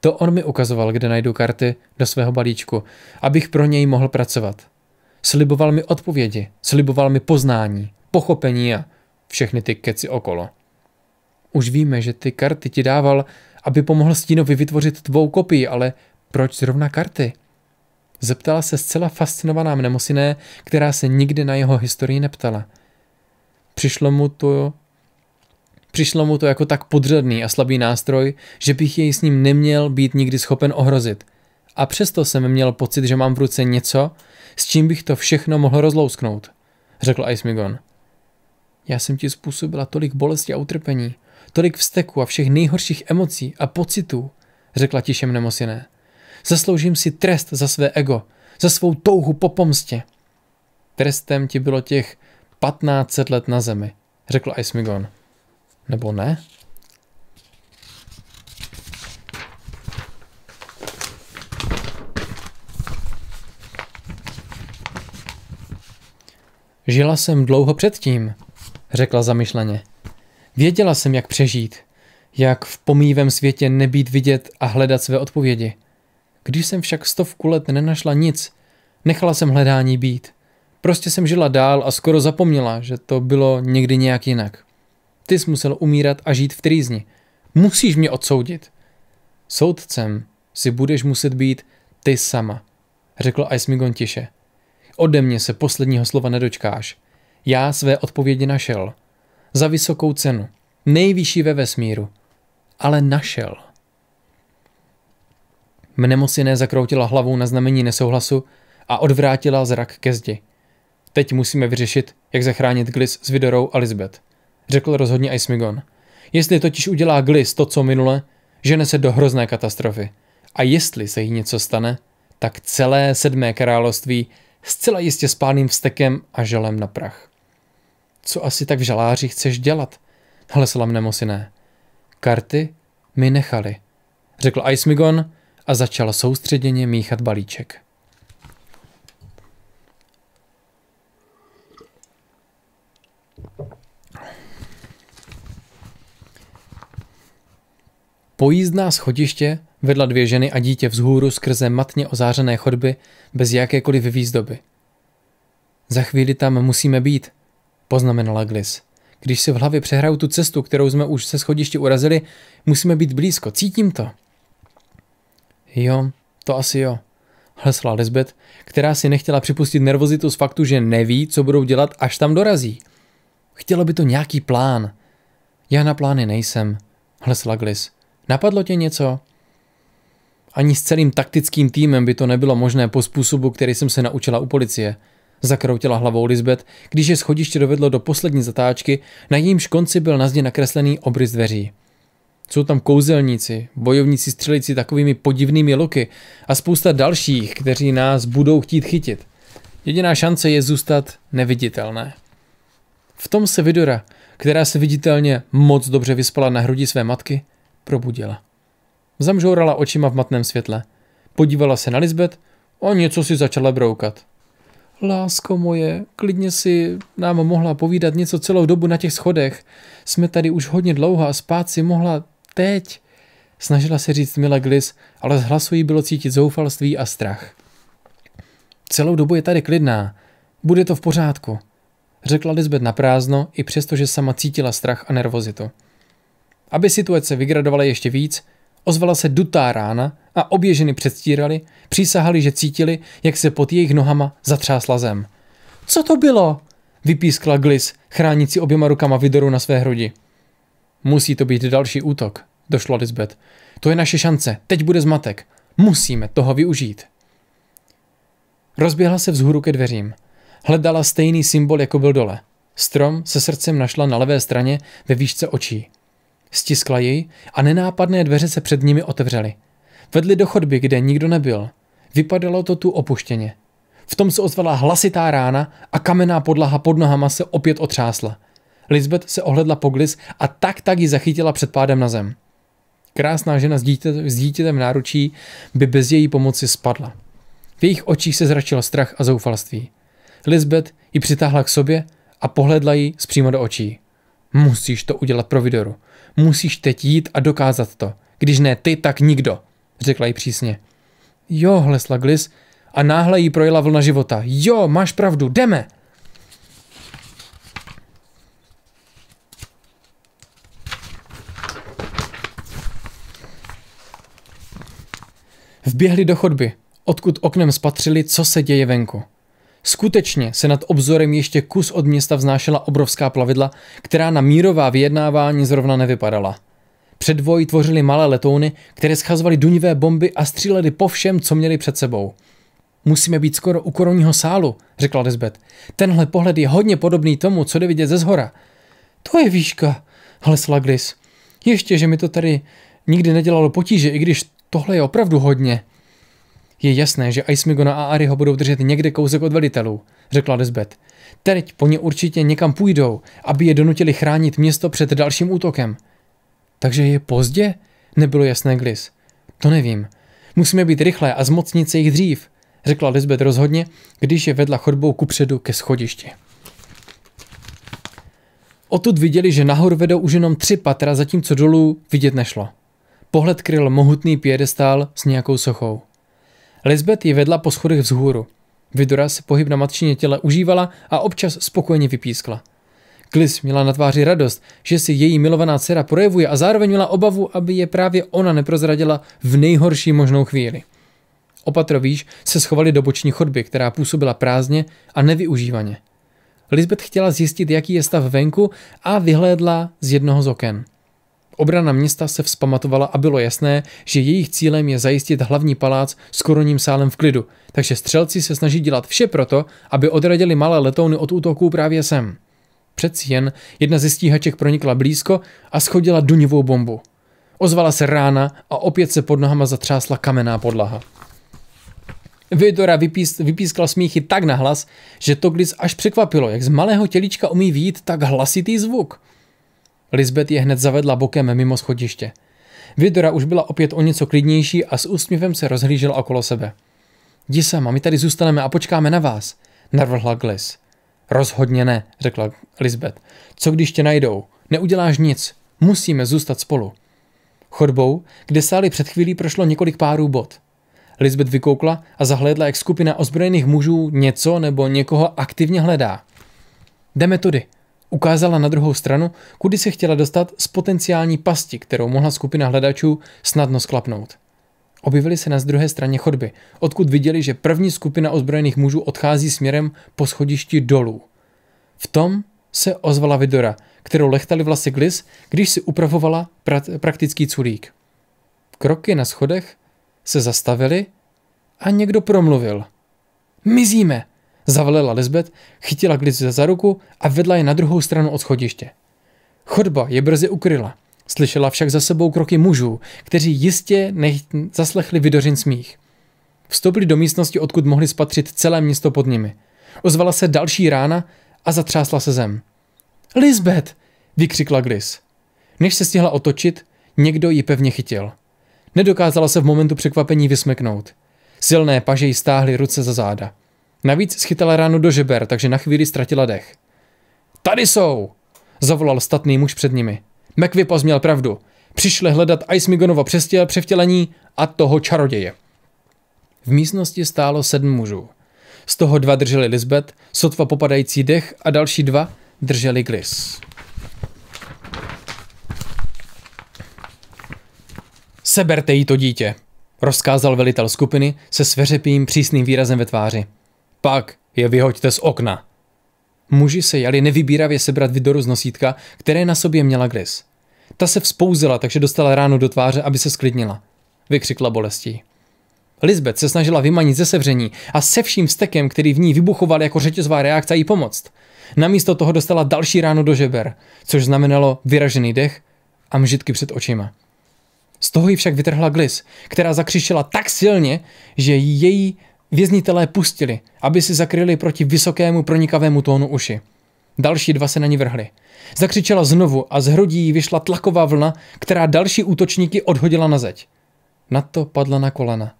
To on mi ukazoval, kde najdu karty do svého balíčku, abych pro něj mohl pracovat. Sliboval mi odpovědi, sliboval mi poznání, pochopení a všechny ty keci okolo. Už víme, že ty karty ti dával, aby pomohl Stínovi vytvořit tvou kopii, ale proč zrovna karty? Zeptala se zcela fascinovaná mnemosiné, která se nikdy na jeho historii neptala. Přišlo mu to Přišlo mu to jako tak podřadný a slabý nástroj, že bych jej s ním neměl být nikdy schopen ohrozit. A přesto jsem měl pocit, že mám v ruce něco, s čím bych to všechno mohl rozlousknout, řekl Ismigon. Já jsem ti způsobila tolik bolesti a utrpení, tolik vsteku a všech nejhorších emocí a pocitů, řekla tišem nemosiné. Zasloužím si trest za své ego, za svou touhu po pomstě. Trestem ti bylo těch 1500 let na zemi, řekl Ismigon. Nebo ne? Žila jsem dlouho předtím, řekla zamyšleně. Věděla jsem, jak přežít, jak v pomývém světě nebýt vidět a hledat své odpovědi. Když jsem však stovku let nenašla nic, nechala jsem hledání být. Prostě jsem žila dál a skoro zapomněla, že to bylo někdy nějak jinak. Ty jsi musel umírat a žít v trýzni. Musíš mě odsoudit. Soudcem si budeš muset být ty sama, řekl Aismigon tiše. Ode mě se posledního slova nedočkáš. Já své odpovědi našel. Za vysokou cenu. Nejvyšší ve vesmíru. Ale našel. Mnemosine zakroutila hlavou na znamení nesouhlasu a odvrátila zrak ke zdi. Teď musíme vyřešit, jak zachránit Glis s Vidorou a Lisbeth řekl rozhodně Aismigon. Jestli totiž udělá Glis to, co minule, žene se do hrozné katastrofy. A jestli se jí něco stane, tak celé sedmé království zcela jistě s páným vstekem a želem na prach. Co asi tak v žaláři chceš dělat? Hlesla mne Mosiné. Karty mi nechali, řekl Aismigon a začal soustředěně míchat balíček. Pojízdná schodiště vedla dvě ženy a dítě vzhůru skrze matně ozářené chodby bez jakékoliv výzdoby. Za chvíli tam musíme být, poznamenala Glis. Když si v hlavě přehraju tu cestu, kterou jsme už se schodiště urazili, musíme být blízko, cítím to. Jo, to asi jo, hlesla Lisbeth, která si nechtěla připustit nervozitu z faktu, že neví, co budou dělat, až tam dorazí. Chtělo by to nějaký plán. Já na plány nejsem, hlesla Glis. Napadlo tě něco? Ani s celým taktickým týmem by to nebylo možné po způsobu, který jsem se naučila u policie. Zakroutila hlavou Lisbeth, když je schodiště dovedlo do poslední zatáčky, na jejímž konci byl na zdi nakreslený obrys dveří. Jsou tam kouzelníci, bojovníci střelici takovými podivnými loky a spousta dalších, kteří nás budou chtít chytit. Jediná šance je zůstat neviditelné. V tom se Vidora, která se viditelně moc dobře vyspala na hrudi své matky, probudila. Zamžourala očima v matném světle. Podívala se na Lisbet a něco si začala broukat. Lásko moje, klidně si nám mohla povídat něco celou dobu na těch schodech. Jsme tady už hodně dlouho a spát si mohla teď. Snažila se říct Mila Glis, ale z hlasu jí bylo cítit zoufalství a strach. Celou dobu je tady klidná. Bude to v pořádku, řekla Lisbeth na prázdno, i přesto, že sama cítila strach a nervozitu. Aby situace vygradovala ještě víc, ozvala se dutá rána a obě ženy předstírali, přísahali, že cítili, jak se pod jejich nohama zatřásla zem. Co to bylo? Vypískla Glis, chránící oběma rukama Vidoru na své hrudi. Musí to být další útok, došlo Lisbeth. To je naše šance, teď bude zmatek. Musíme toho využít. Rozběhla se vzhůru ke dveřím. Hledala stejný symbol, jako byl dole. Strom se srdcem našla na levé straně ve výšce očí. Stiskla jej a nenápadné dveře se před nimi otevřely. Vedli do chodby, kde nikdo nebyl. Vypadalo to tu opuštěně. V tom se ozvala hlasitá rána a kamenná podlaha pod nohama se opět otřásla. Lisbeth se ohledla po glis a tak tak ji zachytila před pádem na zem. Krásná žena s, dítě, s dítětem v náručí by bez její pomoci spadla. V jejich očích se zračil strach a zoufalství. Lisbeth ji přitáhla k sobě a pohledla ji zpřímo do očí. Musíš to udělat pro Vidoru. Musíš teď jít a dokázat to. Když ne ty, tak nikdo, řekla jí přísně. Jo, hlesla Glis a náhle jí projela vlna života. Jo, máš pravdu, jdeme! Vběhli do chodby, odkud oknem spatřili, co se děje venku. Skutečně se nad obzorem ještě kus od města vznášela obrovská plavidla, která na mírová vyjednávání zrovna nevypadala. Předvoj tvořili malé letouny, které schazovaly dunivé bomby a střílely po všem, co měli před sebou. Musíme být skoro u korunního sálu, řekla Lisbeth. Tenhle pohled je hodně podobný tomu, co jde vidět ze zhora. To je výška, hlesla Gris. Ještě, že mi to tady nikdy nedělalo potíže, i když tohle je opravdu hodně. Je jasné, že Aismigona a Ari ho budou držet někde kousek od velitelů, řekla Lisbeth. Teď po ně určitě někam půjdou, aby je donutili chránit město před dalším útokem. Takže je pozdě? Nebylo jasné Glis. To nevím. Musíme být rychlé a zmocnit se jich dřív, řekla Lisbeth rozhodně, když je vedla chodbou kupředu ke schodišti. Odtud viděli, že nahoru vedou už jenom tři patra, zatímco dolů vidět nešlo. Pohled kryl mohutný piedestál s nějakou sochou. Lisbet ji vedla po schodech vzhůru. Vidora se pohyb na matčině těle užívala a občas spokojeně vypískla. Klis měla na tváři radost, že si její milovaná dcera projevuje a zároveň měla obavu, aby je právě ona neprozradila v nejhorší možnou chvíli. Opatrovíš se schovali do boční chodby, která působila prázdně a nevyužívaně. Lisbeth chtěla zjistit, jaký je stav venku a vyhlédla z jednoho z oken. Obrana města se vzpamatovala a bylo jasné, že jejich cílem je zajistit hlavní palác s korunním sálem v klidu, takže střelci se snaží dělat vše proto, aby odradili malé letouny od útoků právě sem. Přeci jen jedna ze stíhaček pronikla blízko a schodila duňovou bombu. Ozvala se rána a opět se pod nohama zatřásla kamenná podlaha. Vidora vypís, vypískla smíchy tak nahlas, že Toglis až překvapilo, jak z malého tělička umí výjít tak hlasitý zvuk. Lisbeth je hned zavedla bokem mimo schodiště. Vidora už byla opět o něco klidnější a s úsměvem se rozhlížela okolo sebe. Jdi sama, my tady zůstaneme a počkáme na vás, navrhla Glis. Rozhodně ne, řekla Lisbeth. Co když tě najdou? Neuděláš nic. Musíme zůstat spolu. Chodbou, kde sály před chvílí prošlo několik párů bod. Lisbeth vykoukla a zahledla, jak skupina ozbrojených mužů něco nebo někoho aktivně hledá. Jdeme tudy, ukázala na druhou stranu, kudy se chtěla dostat z potenciální pasti, kterou mohla skupina hledačů snadno sklapnout. Objevili se na druhé straně chodby, odkud viděli, že první skupina ozbrojených mužů odchází směrem po schodišti dolů. V tom se ozvala Vidora, kterou lechtali vlasy Glis, když si upravovala pra- praktický culík. Kroky na schodech se zastavily a někdo promluvil. Mizíme! Zavolala Lisbeth, chytila Glitz za ruku a vedla je na druhou stranu od schodiště. Chodba je brzy ukryla. Slyšela však za sebou kroky mužů, kteří jistě nech- zaslechli vydořin smích. Vstoupili do místnosti, odkud mohli spatřit celé město pod nimi. Ozvala se další rána a zatřásla se zem. Lisbeth! vykřikla Gris. Než se stihla otočit, někdo ji pevně chytil. Nedokázala se v momentu překvapení vysmeknout. Silné paže ji stáhly ruce za záda. Navíc schytala ránu do žeber, takže na chvíli ztratila dech. Tady jsou! Zavolal statný muž před nimi. McVipas měl pravdu. Přišli hledat Icemigonova převtělení a toho čaroděje. V místnosti stálo sedm mužů. Z toho dva drželi Lisbeth, sotva popadající dech a další dva drželi Glis. Seberte jí to dítě, rozkázal velitel skupiny se sveřepým přísným výrazem ve tváři. Pak je vyhoďte z okna. Muži se jali nevybíravě sebrat Vidoru z nosítka, které na sobě měla Gris. Ta se vzpouzila, takže dostala ránu do tváře, aby se sklidnila. Vykřikla bolestí. Lisbeth se snažila vymanit ze sevření a se vším stekem, který v ní vybuchoval jako řetězová reakce, jí pomoct. Namísto toho dostala další ránu do žeber, což znamenalo vyražený dech a mžitky před očima. Z toho ji však vytrhla Glis, která zakřičela tak silně, že její věznitelé pustili, aby si zakryli proti vysokému pronikavému tónu uši. Další dva se na ní vrhli. Zakřičela znovu a z hrudí jí vyšla tlaková vlna, která další útočníky odhodila na zeď. Na to padla na kolena.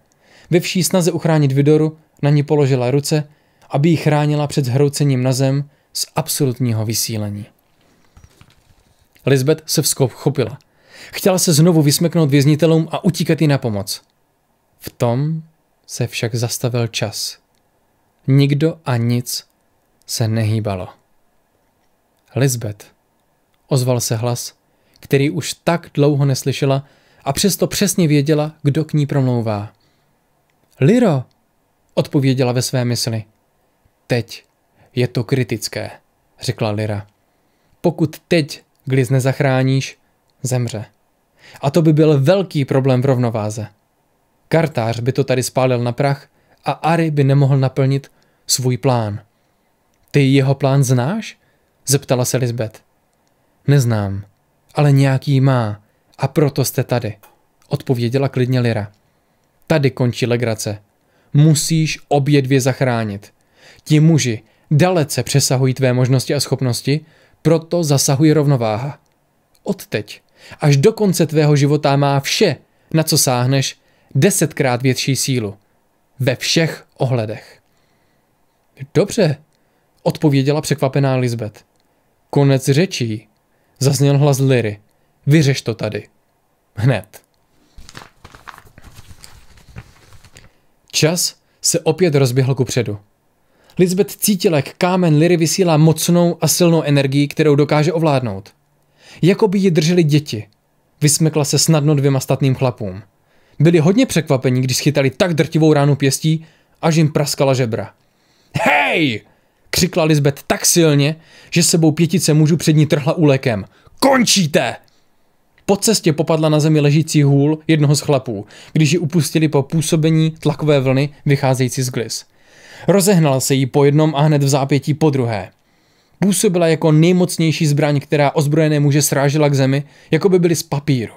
Ve vší snaze uchránit Vidoru na ní položila ruce, aby ji chránila před zhroucením na zem z absolutního vysílení. Lisbeth se vskop chopila. Chtěla se znovu vysmeknout věznitelům a utíkat jí na pomoc. V tom se však zastavil čas. Nikdo a nic se nehýbalo. Lisbeth, ozval se hlas, který už tak dlouho neslyšela a přesto přesně věděla, kdo k ní promlouvá. Liro, odpověděla ve své mysli. Teď je to kritické, řekla Lira. Pokud teď Gliz nezachráníš, zemře. A to by byl velký problém v rovnováze. Kartář by to tady spálil na prach a Ari by nemohl naplnit svůj plán. Ty jeho plán znáš? Zeptala se Lisbeth. Neznám, ale nějaký má a proto jste tady, odpověděla klidně Lira. Tady končí legrace. Musíš obě dvě zachránit. Ti muži dalece přesahují tvé možnosti a schopnosti, proto zasahuje rovnováha. Odteď až do konce tvého života má vše, na co sáhneš, desetkrát větší sílu. Ve všech ohledech. Dobře, odpověděla překvapená Lisbeth. Konec řečí. Zazněl hlas Liry. Vyřeš to tady. Hned. Čas se opět rozběhl ku předu. Lisbeth cítila, jak kámen Liry vysílá mocnou a silnou energii, kterou dokáže ovládnout. Jako by ji drželi děti. Vysmekla se snadno dvěma statným chlapům. Byli hodně překvapeni, když schytali tak drtivou ránu pěstí, až jim praskala žebra. Hej! křikla Lisbeth tak silně, že sebou pětice mužů před ní trhla úlekem. Končíte! Po cestě popadla na zemi ležící hůl jednoho z chlapů, když ji upustili po působení tlakové vlny vycházející z glis. Rozehnal se jí po jednom a hned v zápětí po druhé. Působila jako nejmocnější zbraň, která ozbrojené muže srážila k zemi, jako by byly z papíru.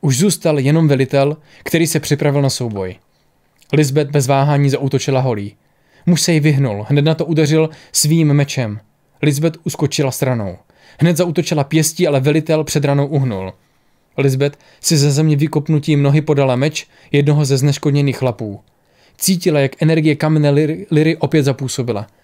Už zůstal jenom velitel, který se připravil na souboj. Lisbeth bez váhání zautočila holí. Muž se jí vyhnul, hned na to udeřil svým mečem. Lisbeth uskočila stranou. Hned zautočila pěstí, ale velitel před ranou uhnul. Lisbeth si ze země vykopnutím nohy podala meč jednoho ze zneškodněných chlapů. Cítila, jak energie kamene liry, liry opět zapůsobila –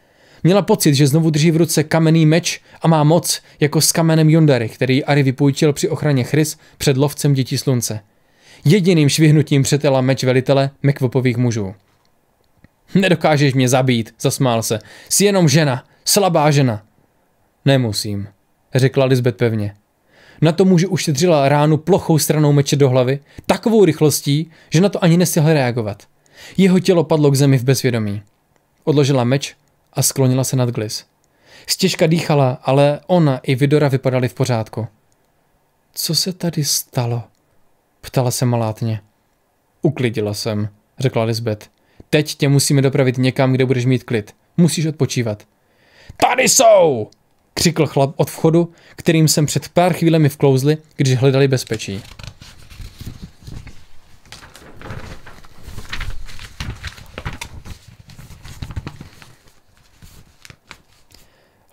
Měla pocit, že znovu drží v ruce kamenný meč a má moc, jako s kamenem Yondary, který Ari vypůjčil při ochraně Chris před lovcem dětí slunce. Jediným švihnutím přetela meč velitele Mekvopových mužů. Nedokážeš mě zabít, zasmál se. Jsi jenom žena, slabá žena. Nemusím, řekla Lisbeth pevně. Na to muži ušetřila ránu plochou stranou meče do hlavy, takovou rychlostí, že na to ani nestihl reagovat. Jeho tělo padlo k zemi v bezvědomí. Odložila meč a sklonila se nad Glis. Stěžka dýchala, ale ona i Vidora vypadaly v pořádku. Co se tady stalo? Ptala se malátně. Uklidila jsem, řekla Lisbeth. Teď tě musíme dopravit někam, kde budeš mít klid. Musíš odpočívat. Tady jsou! Křikl chlap od vchodu, kterým jsem před pár chvílemi vklouzli, když hledali bezpečí.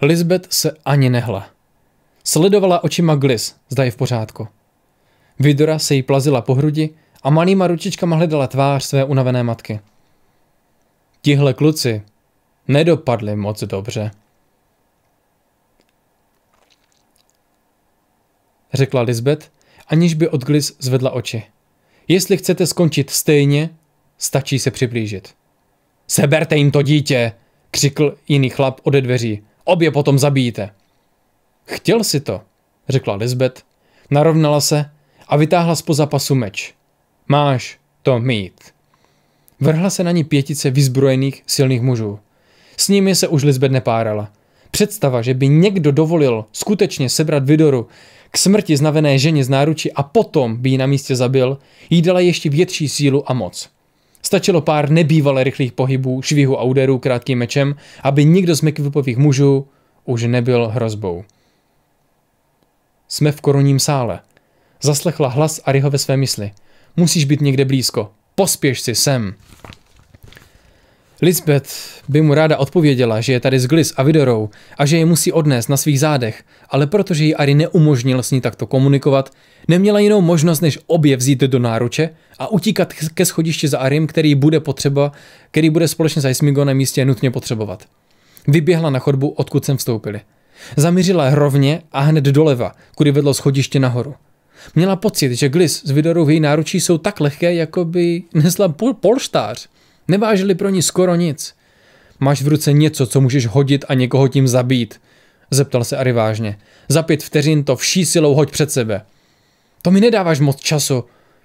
Lisbeth se ani nehla. Sledovala očima Glis, zda je v pořádku. Vidora se jí plazila po hrudi a malýma ručičkama hledala tvář své unavené matky. Tihle kluci nedopadli moc dobře. Řekla Lisbeth, aniž by od Glis zvedla oči. Jestli chcete skončit stejně, stačí se přiblížit. Seberte jim to dítě, křikl jiný chlap ode dveří. Obě potom zabijíte. Chtěl si to, řekla Lisbeth. Narovnala se a vytáhla z pozapasu meč. Máš to mít. Vrhla se na ní pětice vyzbrojených silných mužů. S nimi se už Lisbeth nepárala. Představa, že by někdo dovolil skutečně sebrat Vidoru k smrti znavené ženě z náručí a potom by ji na místě zabil, jí dala ještě větší sílu a moc. Stačilo pár nebývale rychlých pohybů, švihu a úderů krátkým mečem, aby nikdo z McVipových mužů už nebyl hrozbou. Jsme v korunním sále. Zaslechla hlas Ariho ve své mysli. Musíš být někde blízko. Pospěš si sem. Lisbeth by mu ráda odpověděla, že je tady s Glis a Vidorou a že je musí odnést na svých zádech, ale protože ji Ari neumožnil s ní takto komunikovat, neměla jinou možnost, než obě vzít do náruče a utíkat ke schodišti za Arim, který bude potřeba, který bude společně s Ismigonem místě nutně potřebovat. Vyběhla na chodbu, odkud sem vstoupili. Zamířila rovně a hned doleva, kudy vedlo schodiště nahoru. Měla pocit, že Glis s Vidorou v její náručí jsou tak lehké, jako by nesla pol polštář. Nevážili pro ní skoro nic. Máš v ruce něco, co můžeš hodit a někoho tím zabít, zeptal se Ari vážně. Za pět vteřin to vší silou hoď před sebe. To mi nedáváš moc času,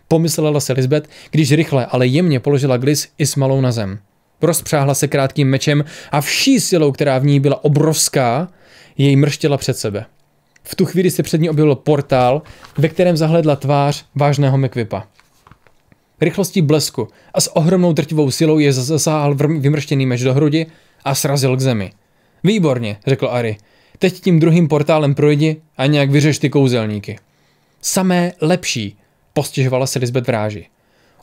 pomyslela se Lisbeth, když rychle, ale jemně položila Glis i s malou na zem. Rozpřáhla se krátkým mečem a vší silou, která v ní byla obrovská, jej mrštěla před sebe. V tu chvíli se před ní objevil portál, ve kterém zahledla tvář vážného Mekvipa rychlostí blesku a s ohromnou drtivou silou je zasáhl vymrštěný meč do hrudi a srazil k zemi. Výborně, řekl Ari. Teď tím druhým portálem projdi a nějak vyřeš ty kouzelníky. Samé lepší, postěžovala se Lisbeth vráži.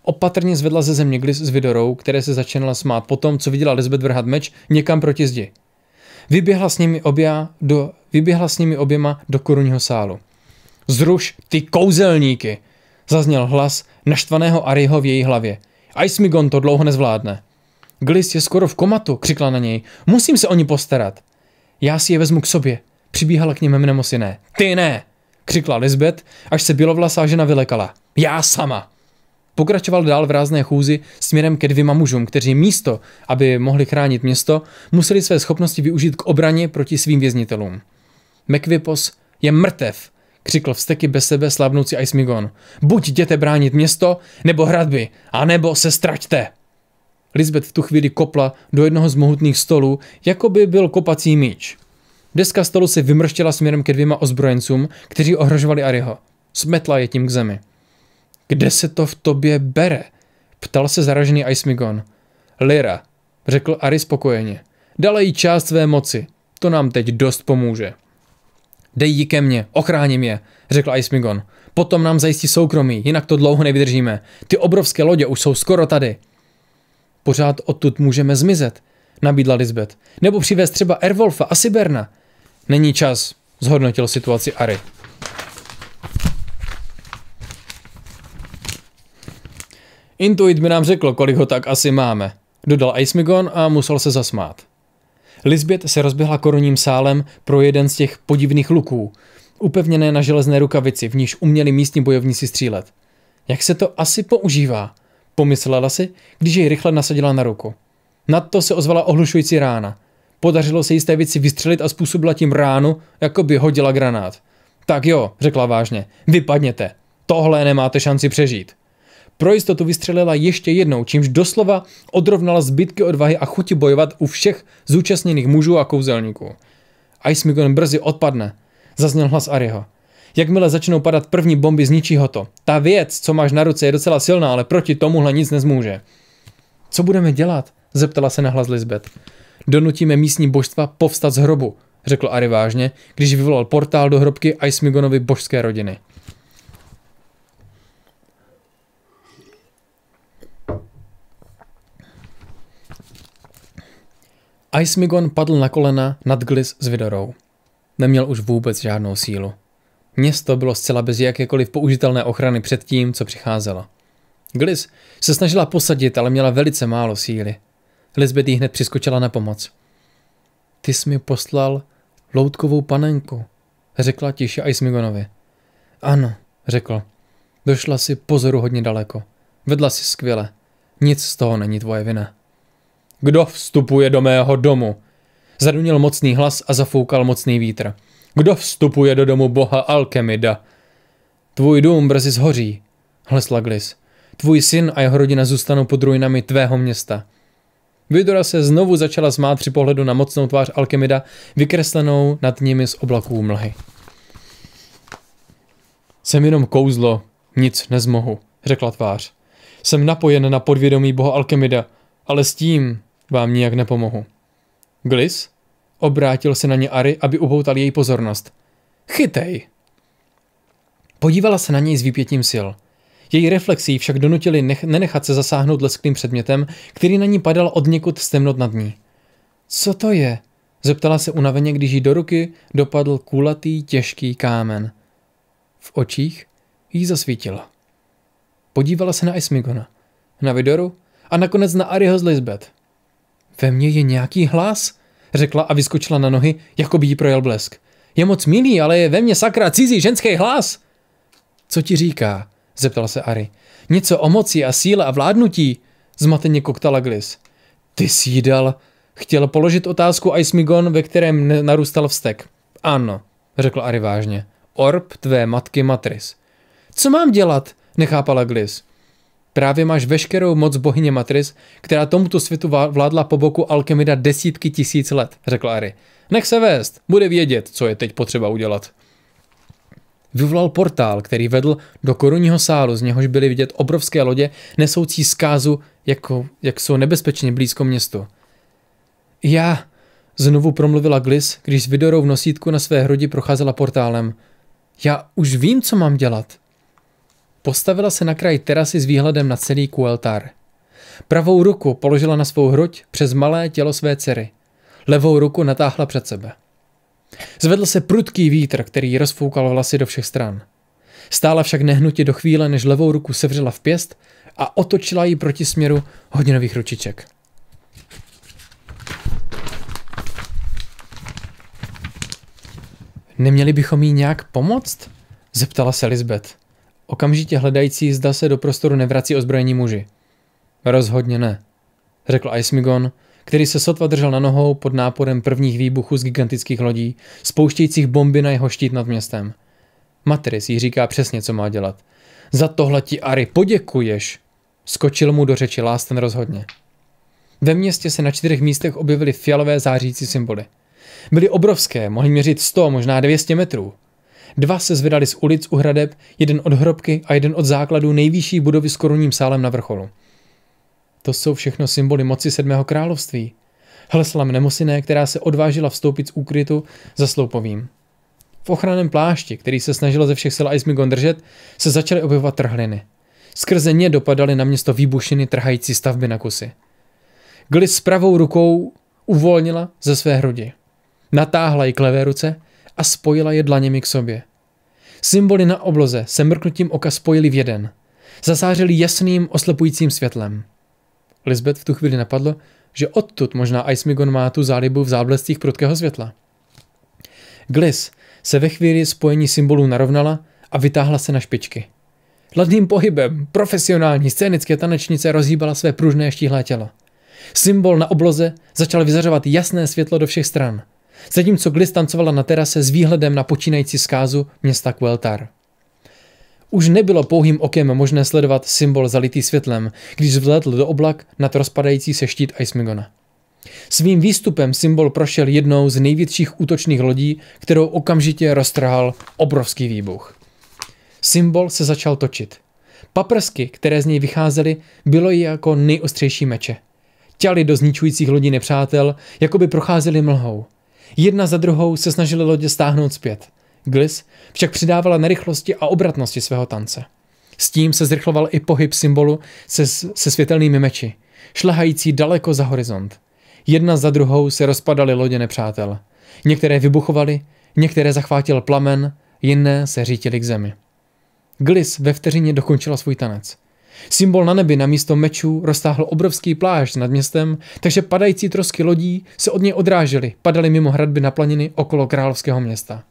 Opatrně zvedla ze země glis s Vidorou, které se začínala smát po tom, co viděla Lisbeth vrhat meč někam proti zdi. Vyběhla s nimi, obě do, vyběhla s nimi oběma do korunního sálu. Zruš ty kouzelníky, Zazněl hlas naštvaného Ariho v její hlavě. Icemigon to dlouho nezvládne. Glis je skoro v komatu, křikla na něj. Musím se o ní postarat. Já si je vezmu k sobě. Přibíhala k něm nemocné. Ty ne! Křikla Lisbeth, až se bělovlasá žena vylekala. Já sama! Pokračoval dál v rázné chůzi směrem ke dvěma mužům, kteří místo, aby mohli chránit město, museli své schopnosti využít k obraně proti svým věznitelům. Mekvipos je mrtev, křikl vsteky bez sebe slavnoucí Icemigon. Buď jděte bránit město, nebo hradby, anebo se straťte. Lisbeth v tu chvíli kopla do jednoho z mohutných stolů, jako by byl kopací míč. Deska stolu se vymrštěla směrem ke dvěma ozbrojencům, kteří ohrožovali Ariho. Smetla je tím k zemi. Kde se to v tobě bere? Ptal se zaražený Icemigon. Lyra, řekl Ari spokojeně. Dala jí část své moci. To nám teď dost pomůže. Dej ji ke mně, ochráním je, řekl Icemigon. Potom nám zajistí soukromí, jinak to dlouho nevydržíme. Ty obrovské lodě už jsou skoro tady. Pořád odtud můžeme zmizet, nabídla Lisbeth. Nebo přivést třeba Erwolfa a Siberna. Není čas, zhodnotil situaci Ary. Intuit by nám řekl, kolik ho tak asi máme, dodal Icemigon a musel se zasmát. Lisbět se rozběhla koronním sálem pro jeden z těch podivných luků, upevněné na železné rukavici, v níž uměli místní bojovníci střílet. Jak se to asi používá? Pomyslela si, když jej rychle nasadila na ruku. Nad to se ozvala ohlušující rána. Podařilo se jí věci vystřelit a způsobila tím ránu, jako by hodila granát. Tak jo, řekla vážně, vypadněte. Tohle nemáte šanci přežít. Pro jistotu vystřelila ještě jednou, čímž doslova odrovnala zbytky odvahy a chuti bojovat u všech zúčastněných mužů a kouzelníků. Ice Migon brzy odpadne, zazněl hlas Ariho. Jakmile začnou padat první bomby, zničí ho to. Ta věc, co máš na ruce, je docela silná, ale proti tomuhle nic nezmůže. Co budeme dělat? zeptala se nahlas Lisbeth. Donutíme místní božstva povstat z hrobu, řekl Ari vážně, když vyvolal portál do hrobky Aismigonovy božské rodiny. Icemigon padl na kolena nad Glis s Vidorou. Neměl už vůbec žádnou sílu. Město bylo zcela bez jakékoliv použitelné ochrany před tím, co přicházelo. Glis se snažila posadit, ale měla velice málo síly. Lisbeth jí hned přiskočila na pomoc. Ty jsi mi poslal loutkovou panenku, řekla tiše Icemigonovi. Ano, řekl. Došla si pozoru hodně daleko. Vedla si skvěle. Nic z toho není tvoje vina. Kdo vstupuje do mého domu? Zadunil mocný hlas a zafoukal mocný vítr. Kdo vstupuje do domu boha Alkemida? Tvůj dům brzy zhoří, hlesla Glis. Tvůj syn a jeho rodina zůstanou pod ruinami tvého města. Vidora se znovu začala zmát při pohledu na mocnou tvář Alkemida, vykreslenou nad nimi z oblaků mlhy. Jsem jenom kouzlo, nic nezmohu, řekla tvář. Jsem napojen na podvědomí boha Alkemida, ale s tím, vám nijak nepomohu. Glis? Obrátil se na ně Ary, aby upoutal její pozornost. Chytej! Podívala se na něj s výpětím sil. Její reflexí však donutili nech- nenechat se zasáhnout lesklým předmětem, který na ní padal od někud z temnot nad ní. Co to je? Zeptala se unaveně, když jí do ruky dopadl kulatý, těžký kámen. V očích jí zasvítilo. Podívala se na Esmigona, na Vidoru a nakonec na Ariho z Lisbeth. Ve mně je nějaký hlas, řekla a vyskočila na nohy, jako by jí projel blesk. Je moc milý, ale je ve mně sakra cizí ženský hlas. Co ti říká? zeptal se Ari. Něco o moci a síle a vládnutí, zmateně koktala Glis. Ty dal. Chtěl položit otázku Ismigon, ve kterém narůstal vztek. Ano, řekl Ari vážně. Orb tvé matky Matris. Co mám dělat? nechápala Glis. Právě máš veškerou moc bohyně Matris, která tomuto světu vládla po boku Alkemida desítky tisíc let, řekl Ari. Nech se vést, bude vědět, co je teď potřeba udělat. Vyvolal portál, který vedl do korunního sálu, z něhož byly vidět obrovské lodě, nesoucí zkázu, jako, jak jsou nebezpečně blízko městu. Já, znovu promluvila Glis, když s Vidorou v nosítku na své hrodi procházela portálem. Já už vím, co mám dělat. Postavila se na kraj terasy s výhledem na celý Kueltar. Pravou ruku položila na svou hruď přes malé tělo své dcery. Levou ruku natáhla před sebe. Zvedl se prudký vítr, který rozfoukal vlasy do všech stran. Stála však nehnutě do chvíle, než levou ruku sevřela v pěst a otočila ji proti směru hodinových ručiček. Neměli bychom jí nějak pomoct? Zeptala se Lisbeth. Okamžitě hledající zda se do prostoru nevrací ozbrojení muži. Rozhodně ne, řekl Ismigon, který se sotva držel na nohou pod náporem prvních výbuchů z gigantických lodí, spouštějících bomby na jeho štít nad městem. Matris jí říká přesně, co má dělat. Za tohle ti, Ari, poděkuješ! Skočil mu do řeči Lásten rozhodně. Ve městě se na čtyřech místech objevily fialové zářící symboly. Byly obrovské, mohly měřit 100, možná 200 metrů. Dva se zvedali z ulic u hradeb, jeden od hrobky a jeden od základu nejvyšší budovy s korunním sálem na vrcholu. To jsou všechno symboly moci sedmého království. Hlesla nemusiné, která se odvážila vstoupit z úkrytu za sloupovým. V ochranném plášti, který se snažila ze všech sil Aismigon držet, se začaly objevovat trhliny. Skrze ně dopadaly na město výbušiny trhající stavby na kusy. Glis s pravou rukou uvolnila ze své hrudi. Natáhla ji k levé ruce a spojila je dlaněmi k sobě. Symboly na obloze se mrknutím oka spojili v jeden. Zasářili jasným, oslepujícím světlem. Lisbeth v tu chvíli napadlo, že odtud možná Icemigon má tu zálibu v záblescích prudkého světla. Glis se ve chvíli spojení symbolů narovnala a vytáhla se na špičky. Ladným pohybem profesionální scénické tanečnice rozhýbala své pružné štíhlé tělo. Symbol na obloze začal vyzařovat jasné světlo do všech stran – zatímco Glis tancovala na terase s výhledem na počínající skázu města Queltar. Už nebylo pouhým okem možné sledovat symbol zalitý světlem, když vzletl do oblak nad rozpadající se štít Icemigona. Svým výstupem symbol prošel jednou z největších útočných lodí, kterou okamžitě roztrhal obrovský výbuch. Symbol se začal točit. Paprsky, které z něj vycházely, bylo ji jako nejostřejší meče. Těly do zničujících lodí nepřátel, jako by procházely mlhou – Jedna za druhou se snažili lodě stáhnout zpět. Glis však přidávala na rychlosti a obratnosti svého tance. S tím se zrychloval i pohyb symbolu se, se světelnými meči, šlehající daleko za horizont. Jedna za druhou se rozpadaly lodě nepřátel. Některé vybuchovaly, některé zachvátil plamen, jiné se řítily k zemi. Glis ve vteřině dokončila svůj tanec. Symbol na nebi na místo mečů roztáhl obrovský plášť nad městem, takže padající trosky lodí se od něj odrážely, padaly mimo hradby na planiny okolo královského města.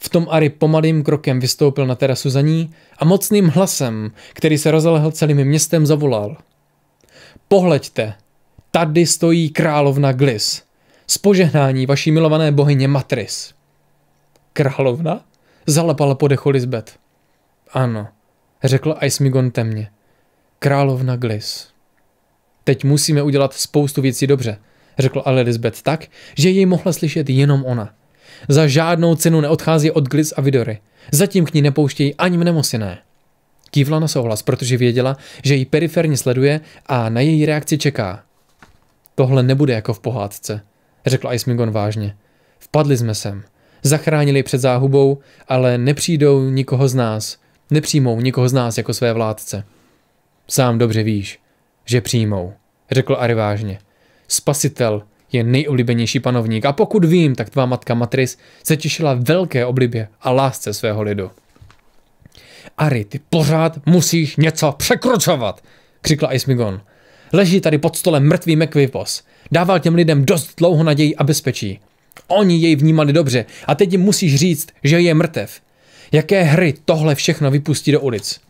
V tom Ari pomalým krokem vystoupil na terasu za ní a mocným hlasem, který se rozlehl celým městem, zavolal. Pohleďte, tady stojí královna Glis. Z požehnání vaší milované bohyně Matris. Královna? Zalapala podecho Lisbeth. Ano, řekl Aismigon temně. Královna Glis. Teď musíme udělat spoustu věcí dobře, řekl Elizabeth tak, že jej mohla slyšet jenom ona. Za žádnou cenu neodchází od Glis a Vidory. Zatím k ní nepouštějí ani mnemosiné. Kývla na souhlas, protože věděla, že ji periferně sleduje a na její reakci čeká. Tohle nebude jako v pohádce, řekl Aismigon vážně. Vpadli jsme sem. Zachránili před záhubou, ale nepřijdou nikoho z nás. Nepřijmou nikoho z nás jako své vládce. Sám dobře víš, že přijmou, řekl Ari vážně. Spasitel je nejoblíbenější panovník a pokud vím, tak tvá matka Matris se těšila velké oblibě a lásce svého lidu. Ari, ty pořád musíš něco překročovat, křikla Ismigon. Leží tady pod stolem mrtvý Mekvipos. Dával těm lidem dost dlouho naději a bezpečí. Oni jej vnímali dobře a teď jim musíš říct, že je mrtev. Jaké hry tohle všechno vypustí do ulic?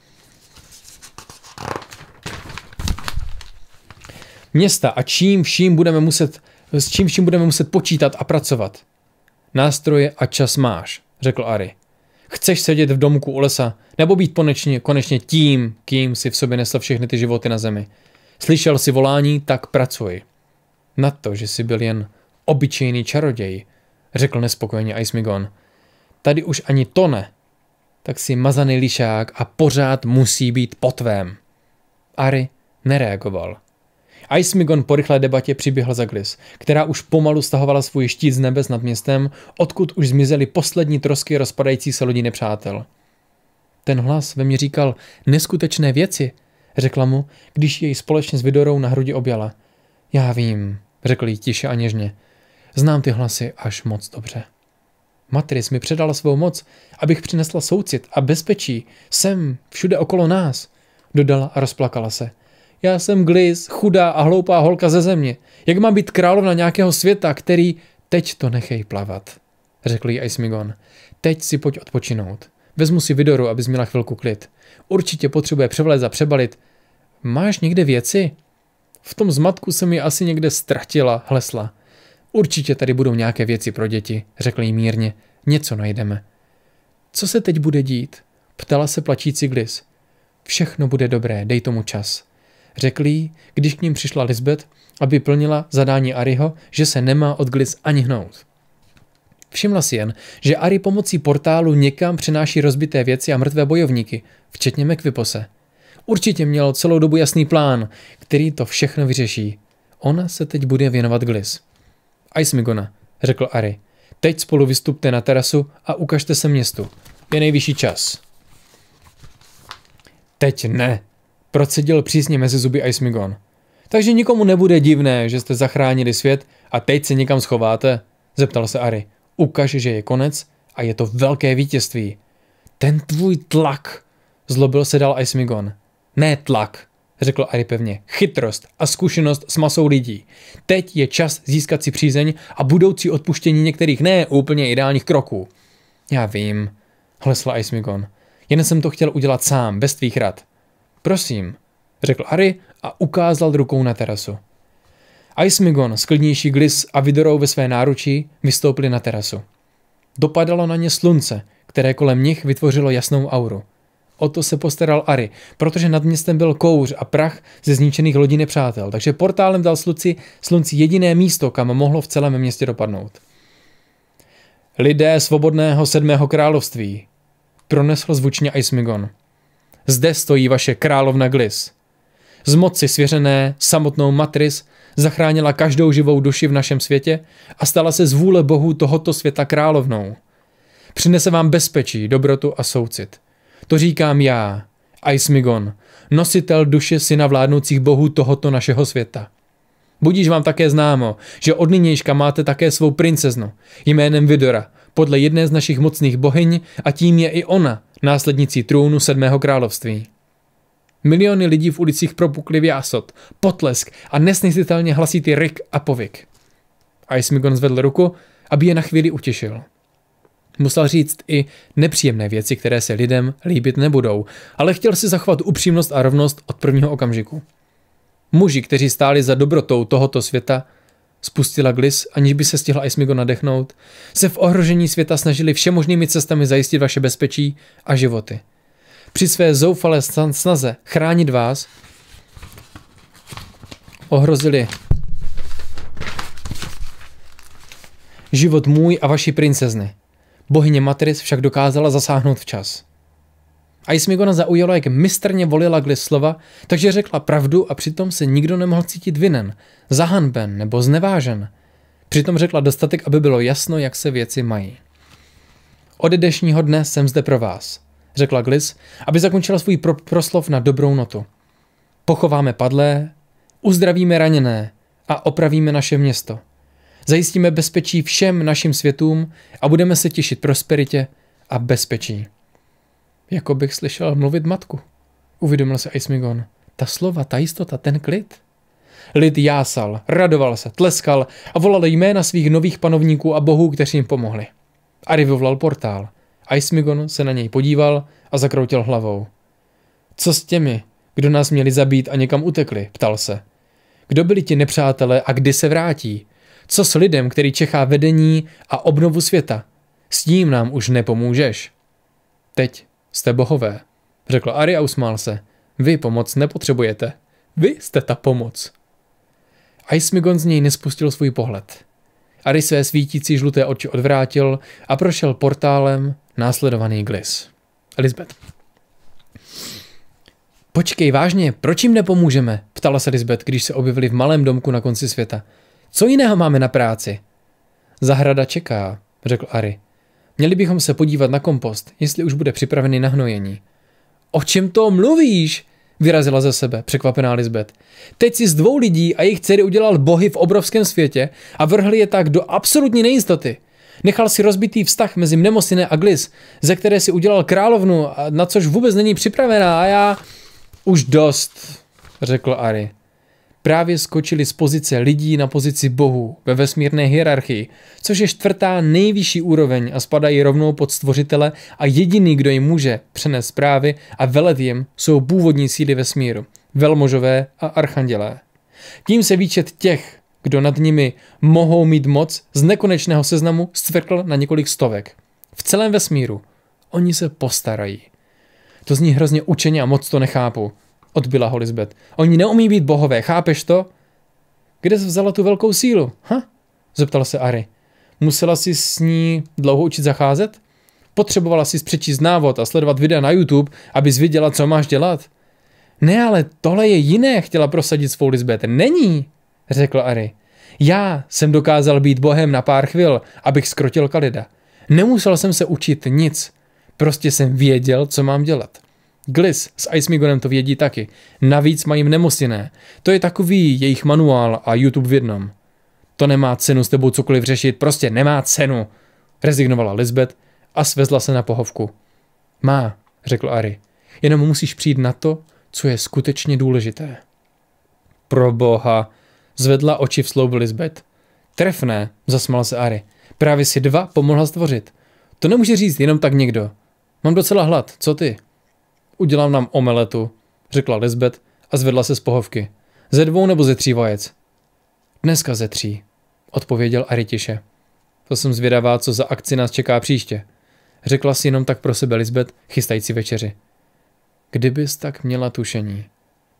Města a čím vším budeme muset, s čím vším budeme muset počítat a pracovat. Nástroje a čas máš, řekl Ari. Chceš sedět v domku u lesa, nebo být konečně, konečně tím, kým si v sobě nesl všechny ty životy na zemi. Slyšel si volání, tak pracuj. Na to, že jsi byl jen obyčejný čaroděj, řekl nespokojeně Ismigon. Tady už ani to ne tak si mazaný lišák a pořád musí být tvém. Ari nereagoval. Icemigon po rychlé debatě přiběhl za Glis, která už pomalu stahovala svůj štít z nebes nad městem, odkud už zmizely poslední trosky rozpadající se lodí nepřátel. Ten hlas ve mně říkal neskutečné věci, řekla mu, když jej společně s Vidorou na hrudi objala. Já vím, řekl jí tiše a něžně. Znám ty hlasy až moc dobře. Matris mi předala svou moc, abych přinesla soucit a bezpečí sem, všude okolo nás, dodala a rozplakala se. Já jsem Glis, chudá a hloupá holka ze země. Jak mám být královna nějakého světa, který... Teď to nechej plavat, řekl jí Aismigon. Teď si pojď odpočinout. Vezmu si Vidoru, abys měla chvilku klid. Určitě potřebuje převlézt a přebalit. Máš někde věci? V tom zmatku jsem ji asi někde ztratila, hlesla. Určitě tady budou nějaké věci pro děti, řekl jí mírně. Něco najdeme. Co se teď bude dít? Ptala se plačící Glis. Všechno bude dobré, dej tomu čas. Řekl jí, když k ním přišla Lisbeth, aby plnila zadání Ariho, že se nemá od Glis ani hnout. Všimla si jen, že Ari pomocí portálu někam přenáší rozbité věci a mrtvé bojovníky, včetně Mekvipose. Určitě měl celou dobu jasný plán, který to všechno vyřeší. Ona se teď bude věnovat Glis. Icemigona, řekl Ari. Teď spolu vystupte na terasu a ukažte se městu. Je nejvyšší čas. Teď ne, procedil přísně mezi zuby Aismigon. Takže nikomu nebude divné, že jste zachránili svět a teď se někam schováte? Zeptal se Ari. Ukaž, že je konec a je to velké vítězství. Ten tvůj tlak, zlobil se dal Aismigon. Ne tlak, řekl Ari pevně, chytrost a zkušenost s masou lidí. Teď je čas získat si přízeň a budoucí odpuštění některých ne úplně ideálních kroků. Já vím, hlesla Ismigon. Jen jsem to chtěl udělat sám, bez tvých rad. Prosím, řekl Ari a ukázal rukou na terasu. Ismigon, sklidnější Glis a Vidorou ve své náručí vystoupili na terasu. Dopadalo na ně slunce, které kolem nich vytvořilo jasnou auru. O to se postaral Ari, protože nad městem byl kouř a prach ze zničených lodí nepřátel, takže portálem dal slunci, slunci jediné místo, kam mohlo v celém městě dopadnout. Lidé svobodného sedmého království, pronesl zvučně Ismigon. Zde stojí vaše královna Glis. Z moci svěřené samotnou Matris zachránila každou živou duši v našem světě a stala se z vůle bohů tohoto světa královnou. Přinese vám bezpečí, dobrotu a soucit. To říkám já, Aismigon, nositel duše syna vládnoucích bohů tohoto našeho světa. Budíš vám také známo, že od nynějška máte také svou princeznu, jménem Vidora, podle jedné z našich mocných bohyň a tím je i ona, následnicí trůnu sedmého království. Miliony lidí v ulicích propukli vásot, potlesk a nesnesitelně hlasitý ryk a povik. Aismigon zvedl ruku, aby je na chvíli utěšil. Musel říct i nepříjemné věci, které se lidem líbit nebudou, ale chtěl si zachovat upřímnost a rovnost od prvního okamžiku. Muži, kteří stáli za dobrotou tohoto světa, spustila Glis, aniž by se stihla Ismigo nadechnout, se v ohrožení světa snažili všemožnými cestami zajistit vaše bezpečí a životy. Při své zoufalé snaze chránit vás ohrozili život můj a vaší princezny. Bohyně Matris však dokázala zasáhnout včas. A Ismigona zaujalo, jak mistrně volila Glis slova, takže řekla pravdu a přitom se nikdo nemohl cítit vinen, zahanben nebo znevážen. Přitom řekla dostatek, aby bylo jasno, jak se věci mají. Od dnešního dne jsem zde pro vás, řekla Glis, aby zakončila svůj pro- proslov na dobrou notu. Pochováme padlé, uzdravíme raněné a opravíme naše město – Zajistíme bezpečí všem našim světům a budeme se těšit prosperitě a bezpečí. Jako bych slyšel mluvit matku. Uvědomil se Ismigon. Ta slova, ta jistota, ten klid. Lid jásal, radoval se, tleskal a volal jména svých nových panovníků a bohů, kteří jim pomohli. Ari vyvolal portál. Ismigon se na něj podíval a zakroutil hlavou. Co s těmi, kdo nás měli zabít a někam utekli? Ptal se. Kdo byli ti nepřátelé a kdy se vrátí? Co s lidem, který čechá vedení a obnovu světa? S ním nám už nepomůžeš. Teď jste bohové, řekl Ari a usmál se. Vy pomoc nepotřebujete. Vy jste ta pomoc. Aismigon z něj nespustil svůj pohled. Ari své svítící žluté oči odvrátil a prošel portálem následovaný Glis. Elizabeth. Počkej, vážně, proč jim nepomůžeme? Ptala se Lisbeth, když se objevili v malém domku na konci světa. Co jiného máme na práci? Zahrada čeká, řekl Ari. Měli bychom se podívat na kompost, jestli už bude připravený na hnojení. O čem to mluvíš? Vyrazila ze sebe, překvapená Lisbeth. Teď si z dvou lidí a jejich dcery udělal bohy v obrovském světě a vrhli je tak do absolutní nejistoty. Nechal si rozbitý vztah mezi Mnemosine a Glis, ze které si udělal královnu, na což vůbec není připravená a já... Už dost, řekl Ari právě skočili z pozice lidí na pozici bohů ve vesmírné hierarchii, což je čtvrtá nejvyšší úroveň a spadají rovnou pod stvořitele a jediný, kdo jim může přenést zprávy a velet jim, jsou původní síly vesmíru, velmožové a archandělé. Tím se výčet těch, kdo nad nimi mohou mít moc, z nekonečného seznamu stvrkl na několik stovek. V celém vesmíru. Oni se postarají. To zní hrozně učeně a moc to nechápu odbyla Lisbeth. Oni neumí být bohové, chápeš to? Kde jsi vzala tu velkou sílu? Ha? Zeptal se Ari. Musela si s ní dlouho učit zacházet? Potřebovala si přečíst návod a sledovat videa na YouTube, aby viděla, co máš dělat? Ne, ale tohle je jiné, chtěla prosadit svou Lisbeth. Není, řekl Ari. Já jsem dokázal být bohem na pár chvil, abych skrotil Kalida. Nemusel jsem se učit nic. Prostě jsem věděl, co mám dělat. Glis s Ice Migonem to vědí taky. Navíc mají nemostinné. To je takový jejich manuál a YouTube v jednom. To nemá cenu s tebou cokoliv řešit, prostě nemá cenu. Rezignovala Lisbeth a svezla se na pohovku. Má, řekl Ari. Jenom musíš přijít na to, co je skutečně důležité. Proboha, zvedla oči v sloup Lisbeth. Trefné, zasmál se Ari. Právě si dva pomohla stvořit. To nemůže říct jenom tak někdo. Mám docela hlad, co ty? udělám nám omeletu, řekla Lisbeth a zvedla se z pohovky. Ze dvou nebo ze tří vajec? Dneska ze tří, odpověděl Aritiše. To jsem zvědavá, co za akci nás čeká příště. Řekla si jenom tak pro sebe Lisbeth, chystající večeři. Kdybys tak měla tušení.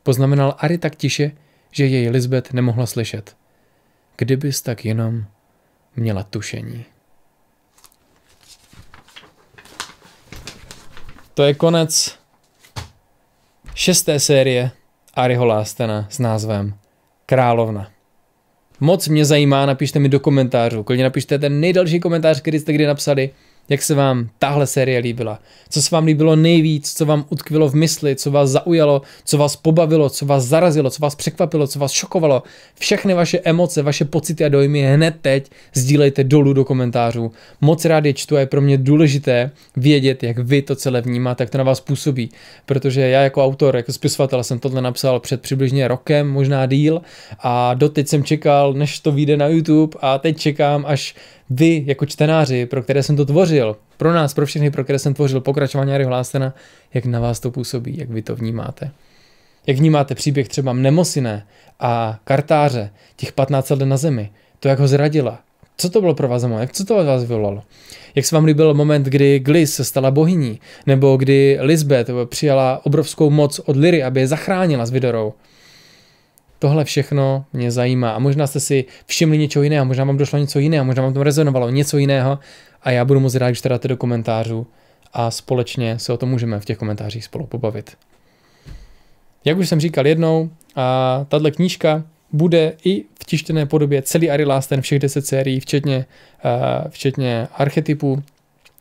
Poznamenal Ari tak tiše, že jej Lisbeth nemohla slyšet. Kdybys tak jenom měla tušení. To je konec šesté série Ariho Lástena s názvem Královna. Moc mě zajímá, napište mi do komentářů, klidně napište ten nejdelší komentář, který jste kdy napsali, jak se vám tahle série líbila? Co se vám líbilo nejvíc? Co vám utkvilo v mysli? Co vás zaujalo? Co vás pobavilo? Co vás zarazilo? Co vás překvapilo? Co vás šokovalo? Všechny vaše emoce, vaše pocity a dojmy hned teď sdílejte dolů do komentářů. Moc rád je čtu a je pro mě důležité vědět, jak vy to celé vnímáte, jak to na vás působí. Protože já jako autor, jako spisovatel jsem tohle napsal před přibližně rokem, možná díl a doteď jsem čekal, než to vyjde na YouTube a teď čekám, až vy, jako čtenáři, pro které jsem to tvořil, pro nás, pro všechny, pro které jsem tvořil pokračování Harry Hlásena, jak na vás to působí, jak vy to vnímáte. Jak vnímáte příběh třeba Mnemosine a Kartáře, těch 15 let na zemi, to, jak ho zradila, co to bylo pro vás moje, Co to vás vyvolalo? Jak se vám líbil moment, kdy Glis se stala bohyní? Nebo kdy Lisbeth přijala obrovskou moc od Liry, aby je zachránila s Vidorou? Tohle všechno mě zajímá. A možná jste si všimli něčeho jiného, možná vám došlo něco jiného, možná vám to rezonovalo něco jiného. A já budu moc rád, když to dáte do komentářů a společně se o tom můžeme v těch komentářích spolu pobavit. Jak už jsem říkal jednou, a tahle knížka bude i v tištěné podobě celý Ari Lásten všech 10 sérií, včetně, uh, včetně archetypů,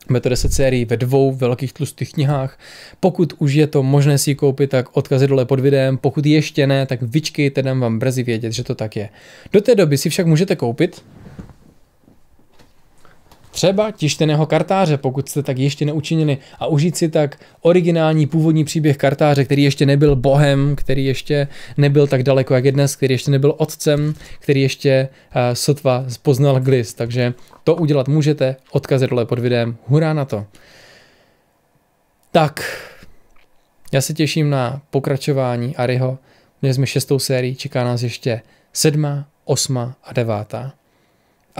bude to 10 sérií ve dvou velkých tlustých knihách. Pokud už je to možné si ji koupit, tak odkazy dole pod videem. Pokud ještě ne, tak vyčkejte, dám vám brzy vědět, že to tak je. Do té doby si však můžete koupit Třeba tištěného kartáře, pokud jste tak ještě neučinili, a užít si tak originální původní příběh kartáře, který ještě nebyl bohem, který ještě nebyl tak daleko, jak je dnes, který ještě nebyl otcem, který ještě uh, sotva poznal Glis. Takže to udělat můžete, odkazy dole pod videem, hurá na to. Tak, já se těším na pokračování Ariho. Měli jsme šestou sérii, čeká nás ještě sedma, osma a devátá.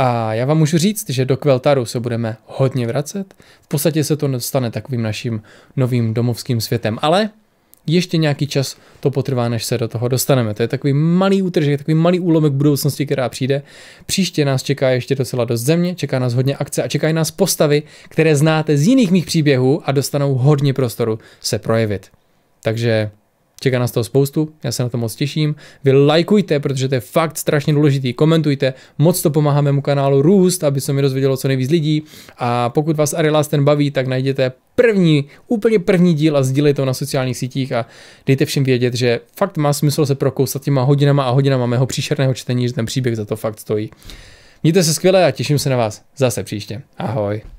A já vám můžu říct, že do Kveltaru se budeme hodně vracet. V podstatě se to stane takovým naším novým domovským světem, ale ještě nějaký čas to potrvá, než se do toho dostaneme. To je takový malý útržek, takový malý úlomek budoucnosti, která přijde. Příště nás čeká ještě docela dost země, čeká nás hodně akce a čekají nás postavy, které znáte z jiných mých příběhů a dostanou hodně prostoru se projevit. Takže Čeká nás toho spoustu, já se na to moc těším. Vy lajkujte, protože to je fakt strašně důležitý. Komentujte, moc to pomáhá mému kanálu růst, aby se mi dozvědělo co nejvíc lidí. A pokud vás Arilas ten baví, tak najděte první, úplně první díl a sdílejte to na sociálních sítích a dejte všem vědět, že fakt má smysl se prokousat těma hodinama a hodinama mého příšerného čtení, že ten příběh za to fakt stojí. Mějte se skvěle a těším se na vás zase příště. Ahoj.